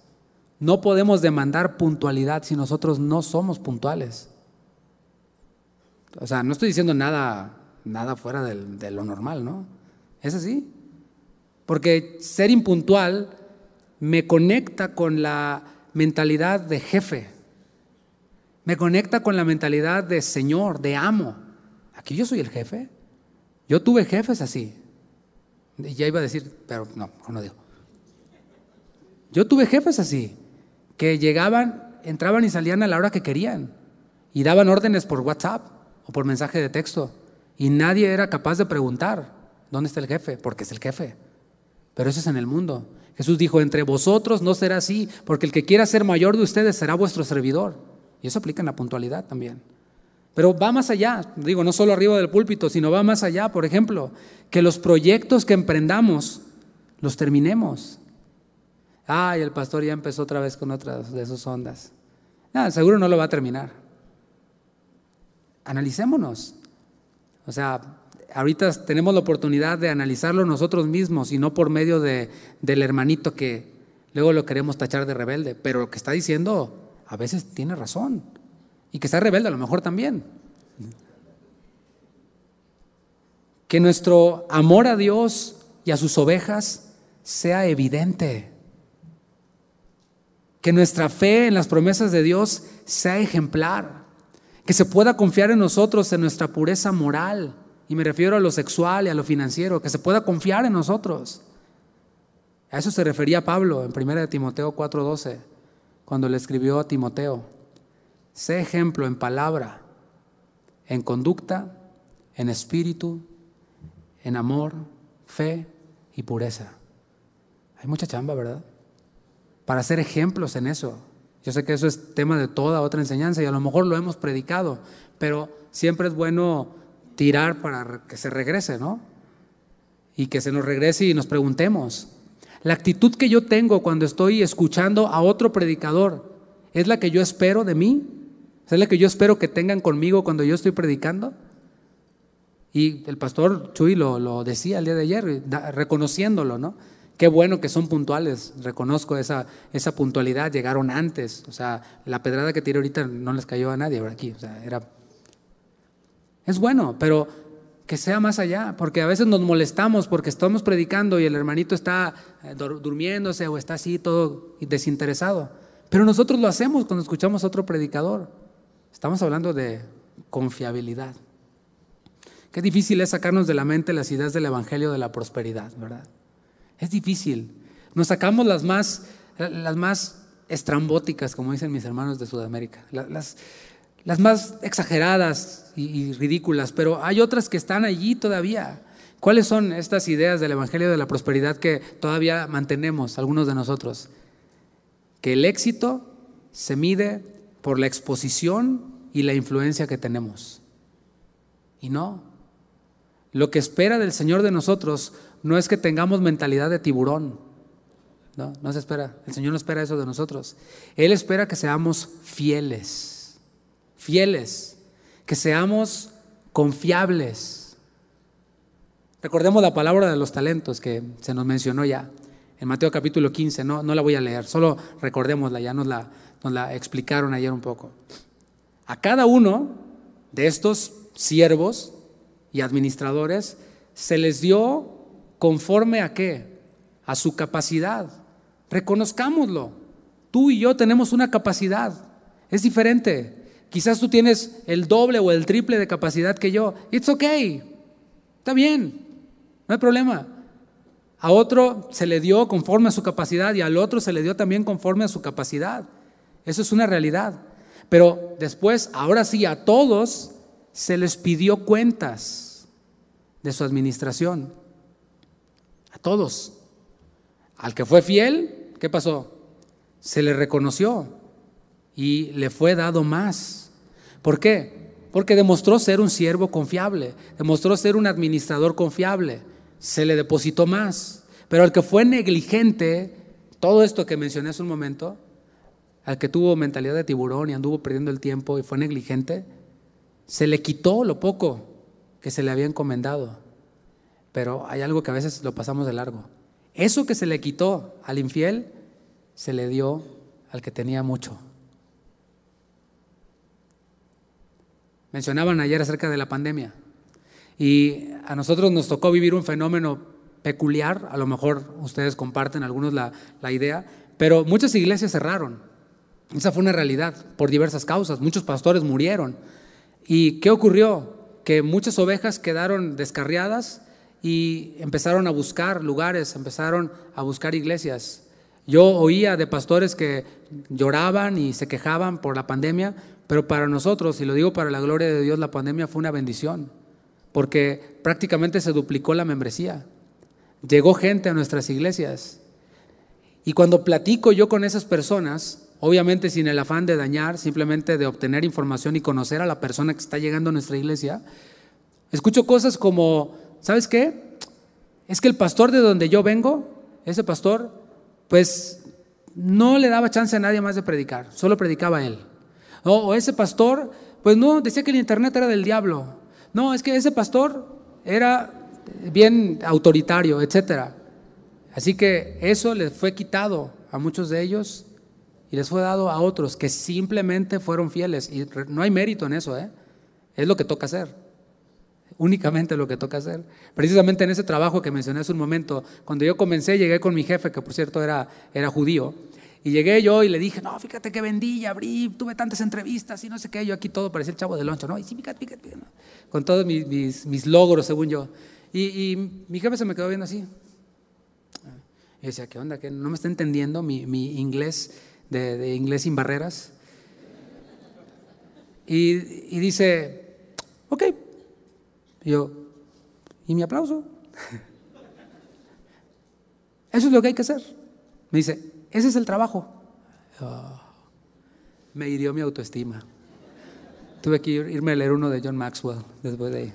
No podemos demandar puntualidad si nosotros no somos puntuales. O sea, no estoy diciendo nada, nada fuera de, de lo normal, ¿no? Es así. Porque ser impuntual me conecta con la mentalidad de jefe, me conecta con la mentalidad de señor, de amo. Aquí yo soy el jefe. Yo tuve jefes así. Y ya iba a decir, pero no, no digo. Yo tuve jefes así, que llegaban, entraban y salían a la hora que querían. Y daban órdenes por WhatsApp o por mensaje de texto. Y nadie era capaz de preguntar, ¿dónde está el jefe? Porque es el jefe. Pero eso es en el mundo. Jesús dijo, entre vosotros no será así, porque el que quiera ser mayor de ustedes será vuestro servidor. Y eso aplica en la puntualidad también. Pero va más allá, digo, no solo arriba del púlpito, sino va más allá, por ejemplo, que los proyectos que emprendamos los terminemos. Ay, el pastor ya empezó otra vez con otras de sus ondas. Ah, seguro no lo va a terminar. Analicémonos. O sea, ahorita tenemos la oportunidad de analizarlo nosotros mismos y no por medio del hermanito que luego lo queremos tachar de rebelde. Pero lo que está diciendo a veces tiene razón. Y que sea rebelde a lo mejor también. Que nuestro amor a Dios y a sus ovejas sea evidente. Que nuestra fe en las promesas de Dios sea ejemplar. Que se pueda confiar en nosotros, en nuestra pureza moral. Y me refiero a lo sexual y a lo financiero. Que se pueda confiar en nosotros. A eso se refería Pablo en 1 Timoteo 4:12 cuando le escribió a Timoteo, sé ejemplo en palabra, en conducta, en espíritu, en amor, fe y pureza. Hay mucha chamba, ¿verdad? Para ser ejemplos en eso. Yo sé que eso es tema de toda otra enseñanza y a lo mejor lo hemos predicado, pero siempre es bueno tirar para que se regrese, ¿no? Y que se nos regrese y nos preguntemos, la actitud que yo tengo cuando estoy escuchando a otro predicador es la que yo espero de mí. ¿Es la que yo espero que tengan conmigo cuando yo estoy predicando? Y el pastor Chuy lo, decía el día de ayer, reconociéndolo, ¿no? Qué bueno que son puntuales, reconozco esa, esa puntualidad, llegaron antes, o sea, la pedrada que tiré ahorita no les cayó a nadie por aquí, o sea, era... Es bueno, pero que sea más allá, porque a veces nos molestamos porque estamos predicando y el hermanito está eh, durmiéndose o está así todo desinteresado. Pero nosotros lo hacemos cuando escuchamos a otro predicador. Estamos hablando de confiabilidad. Qué difícil es sacarnos de la mente las ideas del Evangelio de la prosperidad, ¿verdad? Es difícil. Nos sacamos las más, las más estrambóticas, como dicen mis hermanos de Sudamérica, las, las más exageradas y, ridículas, pero hay otras que están allí todavía. ¿Cuáles son estas ideas del Evangelio de la Prosperidad que todavía mantenemos algunos de nosotros? Que el éxito se mide por la exposición y la influencia que tenemos. Y no, lo que espera del Señor de nosotros no es que tengamos mentalidad de tiburón. No, no se espera. El Señor no espera eso de nosotros. Él espera que seamos fieles fieles, que seamos confiables. Recordemos la palabra de los talentos que se nos mencionó ya en Mateo capítulo 15, no, no la voy a leer, solo recordémosla, ya nos la, nos la explicaron ayer un poco. A cada uno de estos siervos y administradores se les dio conforme a qué? A su capacidad. Reconozcámoslo. Tú y yo tenemos una capacidad. Es diferente. Quizás tú tienes el doble o el triple de capacidad que yo. It's okay. Está bien. No hay problema. A otro se le dio conforme a su capacidad y al otro se le dio también conforme a su capacidad. Eso es una realidad. Pero después, ahora sí, a todos se les pidió cuentas de su administración. A todos. Al que fue fiel, ¿qué pasó? Se le reconoció y le fue dado más. ¿Por qué? Porque demostró ser un siervo confiable, demostró ser un administrador confiable, se le depositó más. Pero al que fue negligente, todo esto que mencioné hace un momento, al que tuvo mentalidad de tiburón y anduvo perdiendo el tiempo y fue negligente, se le quitó lo poco que se le había encomendado. Pero hay algo que a veces lo pasamos de largo. Eso que se le quitó al infiel, se le dio al que tenía mucho. Mencionaban ayer acerca de la pandemia. Y a nosotros nos tocó vivir un fenómeno peculiar, a lo mejor ustedes comparten algunos la, idea, pero muchas iglesias cerraron. Esa fue una realidad por diversas causas. Muchos pastores murieron. ¿Y qué ocurrió? Que muchas ovejas quedaron descarriadas y empezaron a buscar lugares, empezaron a buscar iglesias. Yo oía de pastores que lloraban y se quejaban por la pandemia, pero para nosotros, y lo digo para la gloria de Dios, la pandemia fue una bendición, porque prácticamente se duplicó la membresía. Llegó gente a nuestras iglesias. Y cuando platico yo con esas personas, obviamente sin el afán de dañar, simplemente de obtener información y conocer a la persona que está llegando a nuestra iglesia, escucho cosas como, ¿sabes qué? Es que el pastor de donde yo vengo, ese pastor pues no le daba chance a nadie más de predicar, solo predicaba él. Oh, o, ese pastor, pues no, decía que el internet era del diablo. No, es que ese pastor era bien autoritario, etcétera. Así que eso les fue quitado a muchos de ellos y les fue dado a otros que simplemente fueron fieles. Y no hay mérito en eso, ¿eh? es lo que toca hacer únicamente lo que toca hacer. Precisamente en ese trabajo que mencioné hace un momento, cuando yo comencé, llegué con mi jefe, que por cierto era, era judío, y llegué yo y le dije, no, fíjate que vendí abrí, tuve tantas entrevistas y no sé qué, yo aquí todo parecía el chavo de loncho, ¿no? Y sí, fíjate, fíjate, con todos mis, mis, mis, logros, según yo. Y, y, mi jefe se me quedó viendo así. Y decía, ¿qué onda? que ¿No me está entendiendo mi, mi inglés de, de, inglés sin barreras? Y, y dice, y yo, ¿y mi aplauso? Eso es lo que hay que hacer. Me dice, ese es el trabajo. me hirió mi autoestima. Tuve que irme a leer uno de John Maxwell después de ahí.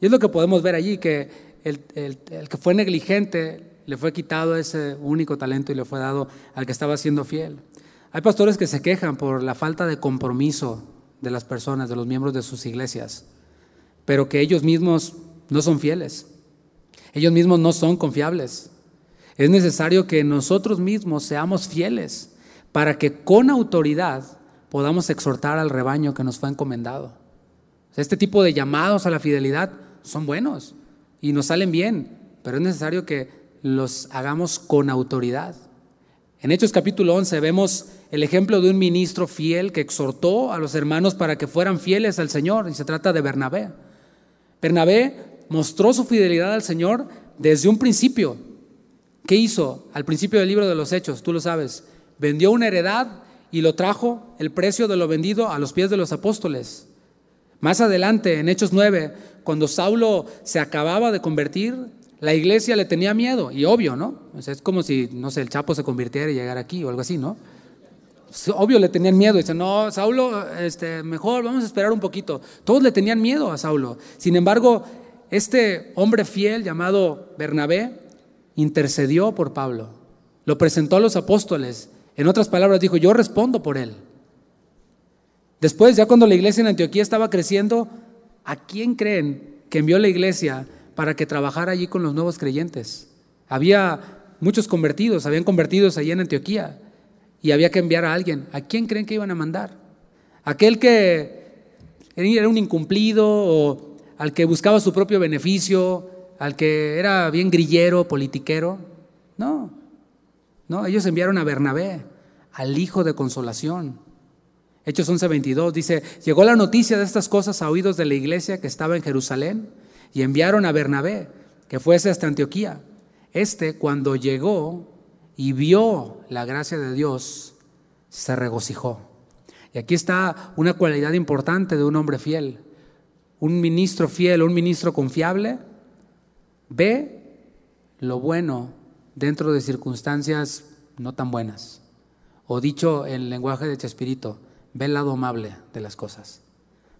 Y es lo que podemos ver allí, que el, que fue negligente le fue quitado ese único talento y le fue dado al que estaba siendo fiel. Hay pastores que se quejan por la falta de compromiso de las personas, de los miembros de sus iglesias, pero que ellos mismos no son fieles. Ellos mismos no son confiables. Es necesario que nosotros mismos seamos fieles para que con autoridad podamos exhortar al rebaño que nos fue encomendado. Este tipo de llamados a la fidelidad son buenos y nos salen bien, pero es necesario que los hagamos con autoridad. En Hechos capítulo 11 vemos el ejemplo de un ministro fiel que exhortó a los hermanos para que fueran fieles al Señor, y se trata de Bernabé. Bernabé mostró su fidelidad al Señor desde un principio. ¿Qué hizo? Al principio del libro de los Hechos, tú lo sabes, vendió una heredad y lo trajo el precio de lo vendido a los pies de los apóstoles. Más adelante, en Hechos 9, cuando Saulo se acababa de convertir, la iglesia le tenía miedo, y obvio, ¿no? O sea, es como si, no sé, el Chapo se convirtiera y llegara aquí o algo así, ¿no? Obvio le tenían miedo, Dicen, no, Saulo, este, mejor vamos a esperar un poquito. Todos le tenían miedo a Saulo. Sin embargo, este hombre fiel llamado Bernabé intercedió por Pablo, lo presentó a los apóstoles. En otras palabras, dijo, yo respondo por él. Después, ya cuando la iglesia en Antioquía estaba creciendo, ¿a quién creen que envió la iglesia para que trabajara allí con los nuevos creyentes. Había muchos convertidos, habían convertidos allí en Antioquía y había que enviar a alguien. ¿A quién creen que iban a mandar? Aquel que era un incumplido o al que buscaba su propio beneficio, al que era bien grillero, politiquero. No, no, ellos enviaron a Bernabé, al hijo de consolación. Hechos 11:22 dice, llegó la noticia de estas cosas a oídos de la iglesia que estaba en Jerusalén y enviaron a Bernabé, que fuese hasta Antioquía. Este, cuando llegó y vio la gracia de Dios, se regocijó. Y aquí está una cualidad importante de un hombre fiel. Un ministro fiel, un ministro confiable, ve lo bueno dentro de circunstancias no tan buenas. O dicho en lenguaje de Chespirito, ve el lado amable de las cosas.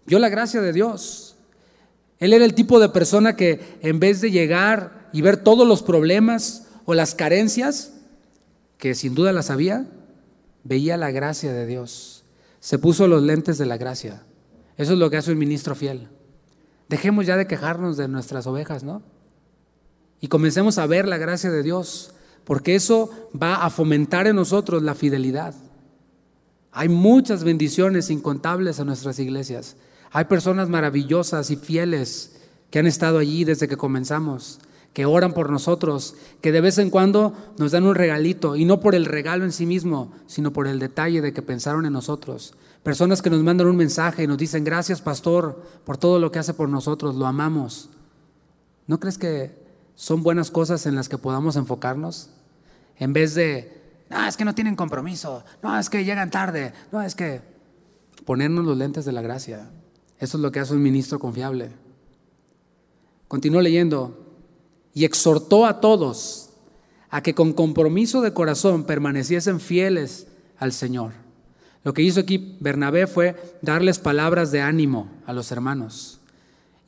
Vio la gracia de Dios él era el tipo de persona que en vez de llegar y ver todos los problemas o las carencias, que sin duda las había, veía la gracia de Dios. Se puso los lentes de la gracia. Eso es lo que hace un ministro fiel. Dejemos ya de quejarnos de nuestras ovejas, ¿no? Y comencemos a ver la gracia de Dios, porque eso va a fomentar en nosotros la fidelidad. Hay muchas bendiciones incontables en nuestras iglesias hay personas maravillosas y fieles que han estado allí desde que comenzamos, que oran por nosotros, que de vez en cuando nos dan un regalito, y no por el regalo en sí mismo, sino por el detalle de que pensaron en nosotros. Personas que nos mandan un mensaje y nos dicen, gracias pastor por todo lo que hace por nosotros, lo amamos. ¿No crees que son buenas cosas en las que podamos enfocarnos? En vez de, no, es que no tienen compromiso, no, es que llegan tarde, no, es que ponernos los lentes de la gracia. Eso es lo que hace un ministro confiable. Continúo leyendo. Y exhortó a todos a que con compromiso de corazón permaneciesen fieles al Señor. Lo que hizo aquí Bernabé fue darles palabras de ánimo a los hermanos.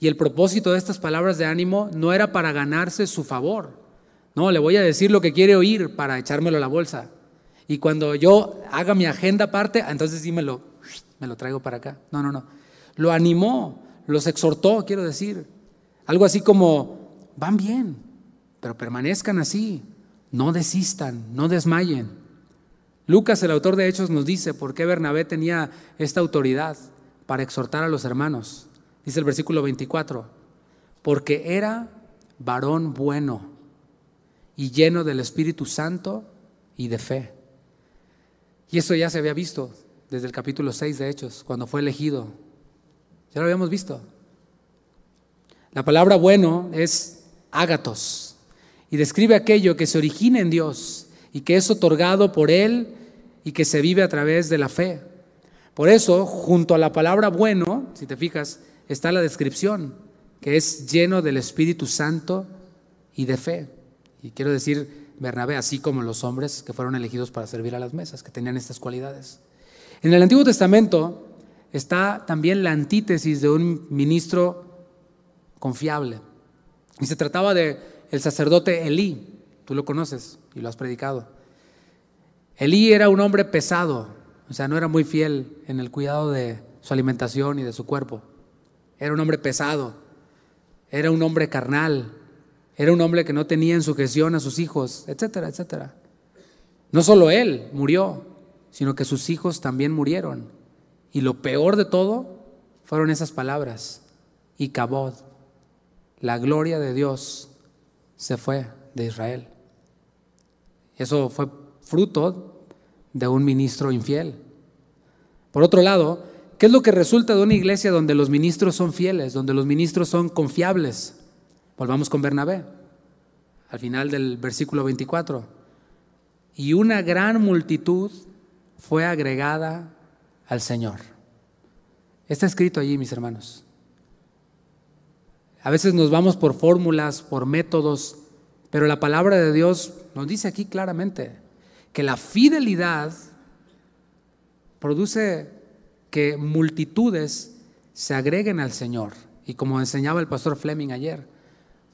Y el propósito de estas palabras de ánimo no era para ganarse su favor. No, le voy a decir lo que quiere oír para echármelo a la bolsa. Y cuando yo haga mi agenda aparte, entonces dímelo. me lo traigo para acá. No, no, no lo animó, los exhortó, quiero decir. Algo así como, van bien, pero permanezcan así, no desistan, no desmayen. Lucas, el autor de Hechos, nos dice por qué Bernabé tenía esta autoridad para exhortar a los hermanos. Dice el versículo 24, porque era varón bueno y lleno del Espíritu Santo y de fe. Y eso ya se había visto desde el capítulo 6 de Hechos, cuando fue elegido ya lo habíamos visto. La palabra bueno es ágatos y describe aquello que se origina en Dios y que es otorgado por Él y que se vive a través de la fe. Por eso, junto a la palabra bueno, si te fijas, está la descripción, que es lleno del Espíritu Santo y de fe. Y quiero decir, Bernabé, así como los hombres que fueron elegidos para servir a las mesas, que tenían estas cualidades. En el Antiguo Testamento, está también la antítesis de un ministro confiable. Y se trataba de el sacerdote Elí, tú lo conoces y lo has predicado. Elí era un hombre pesado, o sea, no era muy fiel en el cuidado de su alimentación y de su cuerpo. Era un hombre pesado, era un hombre carnal, era un hombre que no tenía en sujeción a sus hijos, etcétera, etcétera. No solo él murió, sino que sus hijos también murieron. Y lo peor de todo fueron esas palabras. Y Cabod, la gloria de Dios, se fue de Israel. Eso fue fruto de un ministro infiel. Por otro lado, ¿qué es lo que resulta de una iglesia donde los ministros son fieles, donde los ministros son confiables? Volvamos con Bernabé, al final del versículo 24. Y una gran multitud fue agregada al Señor. Está escrito allí, mis hermanos. A veces nos vamos por fórmulas, por métodos, pero la palabra de Dios nos dice aquí claramente que la fidelidad produce que multitudes se agreguen al Señor. Y como enseñaba el pastor Fleming ayer,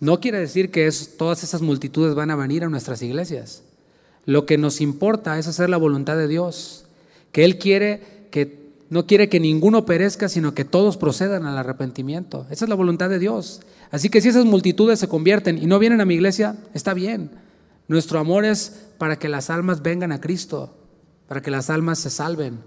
no quiere decir que todas esas multitudes van a venir a nuestras iglesias. Lo que nos importa es hacer la voluntad de Dios, que Él quiere que no quiere que ninguno perezca, sino que todos procedan al arrepentimiento. Esa es la voluntad de Dios. Así que si esas multitudes se convierten y no vienen a mi iglesia, está bien. Nuestro amor es para que las almas vengan a Cristo, para que las almas se salven.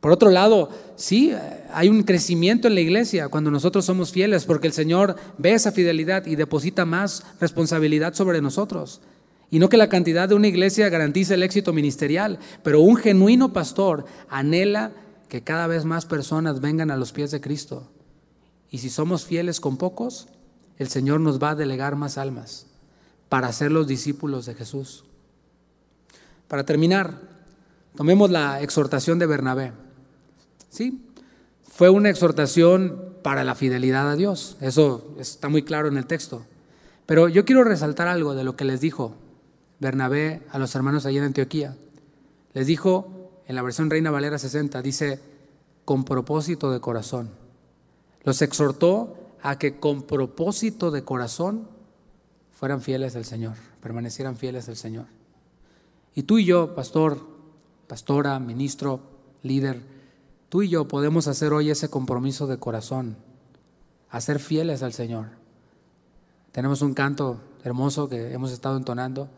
Por otro lado, sí, hay un crecimiento en la iglesia cuando nosotros somos fieles, porque el Señor ve esa fidelidad y deposita más responsabilidad sobre nosotros. Y no que la cantidad de una iglesia garantice el éxito ministerial, pero un genuino pastor anhela que cada vez más personas vengan a los pies de Cristo. Y si somos fieles con pocos, el Señor nos va a delegar más almas para ser los discípulos de Jesús. Para terminar, tomemos la exhortación de Bernabé. ¿Sí? Fue una exhortación para la fidelidad a Dios. Eso está muy claro en el texto. Pero yo quiero resaltar algo de lo que les dijo Bernabé a los hermanos allí en Antioquía. Les dijo, en la versión Reina Valera 60, dice, con propósito de corazón. Los exhortó a que con propósito de corazón fueran fieles al Señor, permanecieran fieles al Señor. Y tú y yo, pastor, pastora, ministro, líder, tú y yo podemos hacer hoy ese compromiso de corazón, a ser fieles al Señor. Tenemos un canto hermoso que hemos estado entonando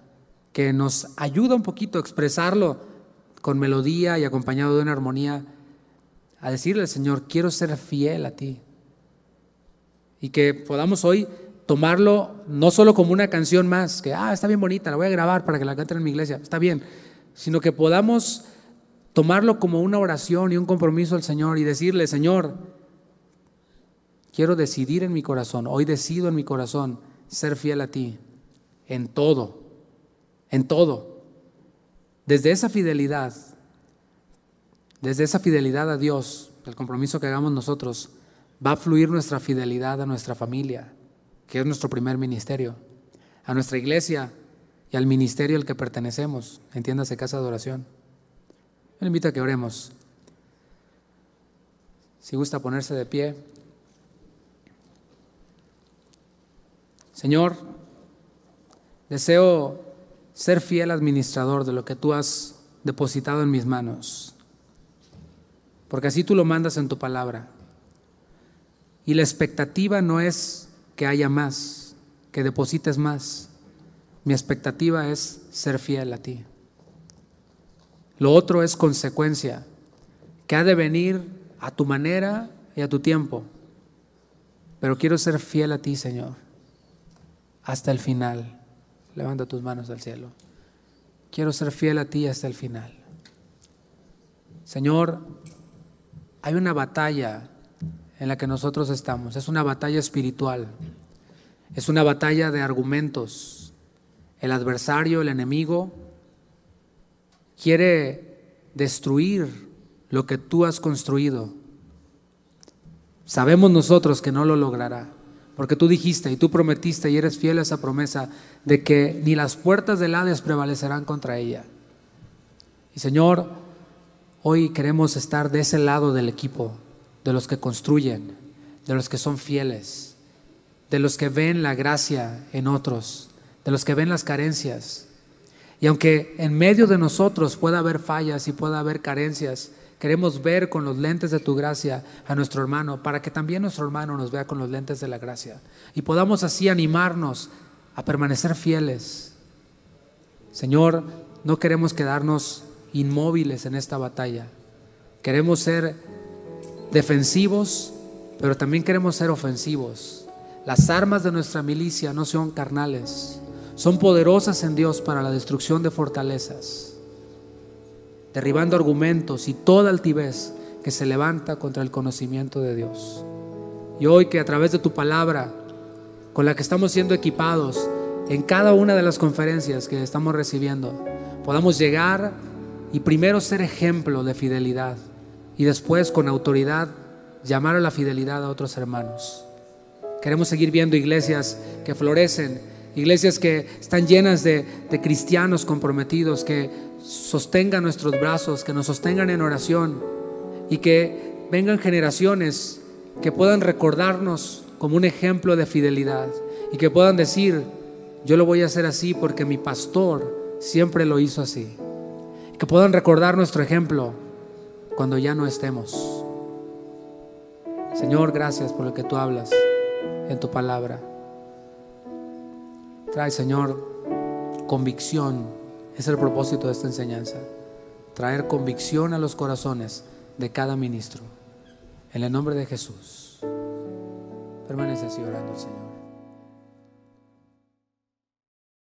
que nos ayuda un poquito a expresarlo con melodía y acompañado de una armonía, a decirle al Señor, quiero ser fiel a ti. Y que podamos hoy tomarlo no solo como una canción más, que, ah, está bien bonita, la voy a grabar para que la canten en mi iglesia, está bien, sino que podamos tomarlo como una oración y un compromiso al Señor y decirle, Señor, quiero decidir en mi corazón, hoy decido en mi corazón ser fiel a ti en todo en todo. Desde esa fidelidad, desde esa fidelidad a Dios, el compromiso que hagamos nosotros, va a fluir nuestra fidelidad a nuestra familia, que es nuestro primer ministerio, a nuestra iglesia y al ministerio al que pertenecemos, entiéndase casa de adoración. me le invito a que oremos. Si gusta ponerse de pie. Señor, deseo ser fiel administrador de lo que tú has depositado en mis manos, porque así tú lo mandas en tu palabra. Y la expectativa no es que haya más, que deposites más. Mi expectativa es ser fiel a ti. Lo otro es consecuencia, que ha de venir a tu manera y a tu tiempo. Pero quiero ser fiel a ti, Señor, hasta el final. Levanta tus manos al cielo. Quiero ser fiel a ti hasta el final. Señor, hay una batalla en la que nosotros estamos. Es una batalla espiritual. Es una batalla de argumentos. El adversario, el enemigo, quiere destruir lo que tú has construido. Sabemos nosotros que no lo logrará. Porque tú dijiste y tú prometiste y eres fiel a esa promesa de que ni las puertas del Hades prevalecerán contra ella. Y Señor, hoy queremos estar de ese lado del equipo, de los que construyen, de los que son fieles, de los que ven la gracia en otros, de los que ven las carencias. Y aunque en medio de nosotros pueda haber fallas y pueda haber carencias, Queremos ver con los lentes de tu gracia a nuestro hermano para que también nuestro hermano nos vea con los lentes de la gracia y podamos así animarnos a permanecer fieles. Señor, no queremos quedarnos inmóviles en esta batalla. Queremos ser defensivos, pero también queremos ser ofensivos. Las armas de nuestra milicia no son carnales, son poderosas en Dios para la destrucción de fortalezas derribando argumentos y toda altivez que se levanta contra el conocimiento de Dios. Y hoy que a través de tu palabra, con la que estamos siendo equipados en cada una de las conferencias que estamos recibiendo, podamos llegar y primero ser ejemplo de fidelidad y después con autoridad llamar a la fidelidad a otros hermanos. Queremos seguir viendo iglesias que florecen, iglesias que están llenas de, cristianos comprometidos, que sostenga nuestros brazos, que nos sostengan en oración y que vengan generaciones que puedan recordarnos como un ejemplo de fidelidad y que puedan decir, yo lo voy a hacer así porque mi pastor siempre lo hizo así. Que puedan recordar nuestro ejemplo cuando ya no estemos. Señor, gracias por lo que tú hablas en tu palabra. Trae, Señor, convicción es el propósito de esta enseñanza, traer convicción a los corazones de cada ministro. En el nombre de Jesús, permanece así orando, Señor.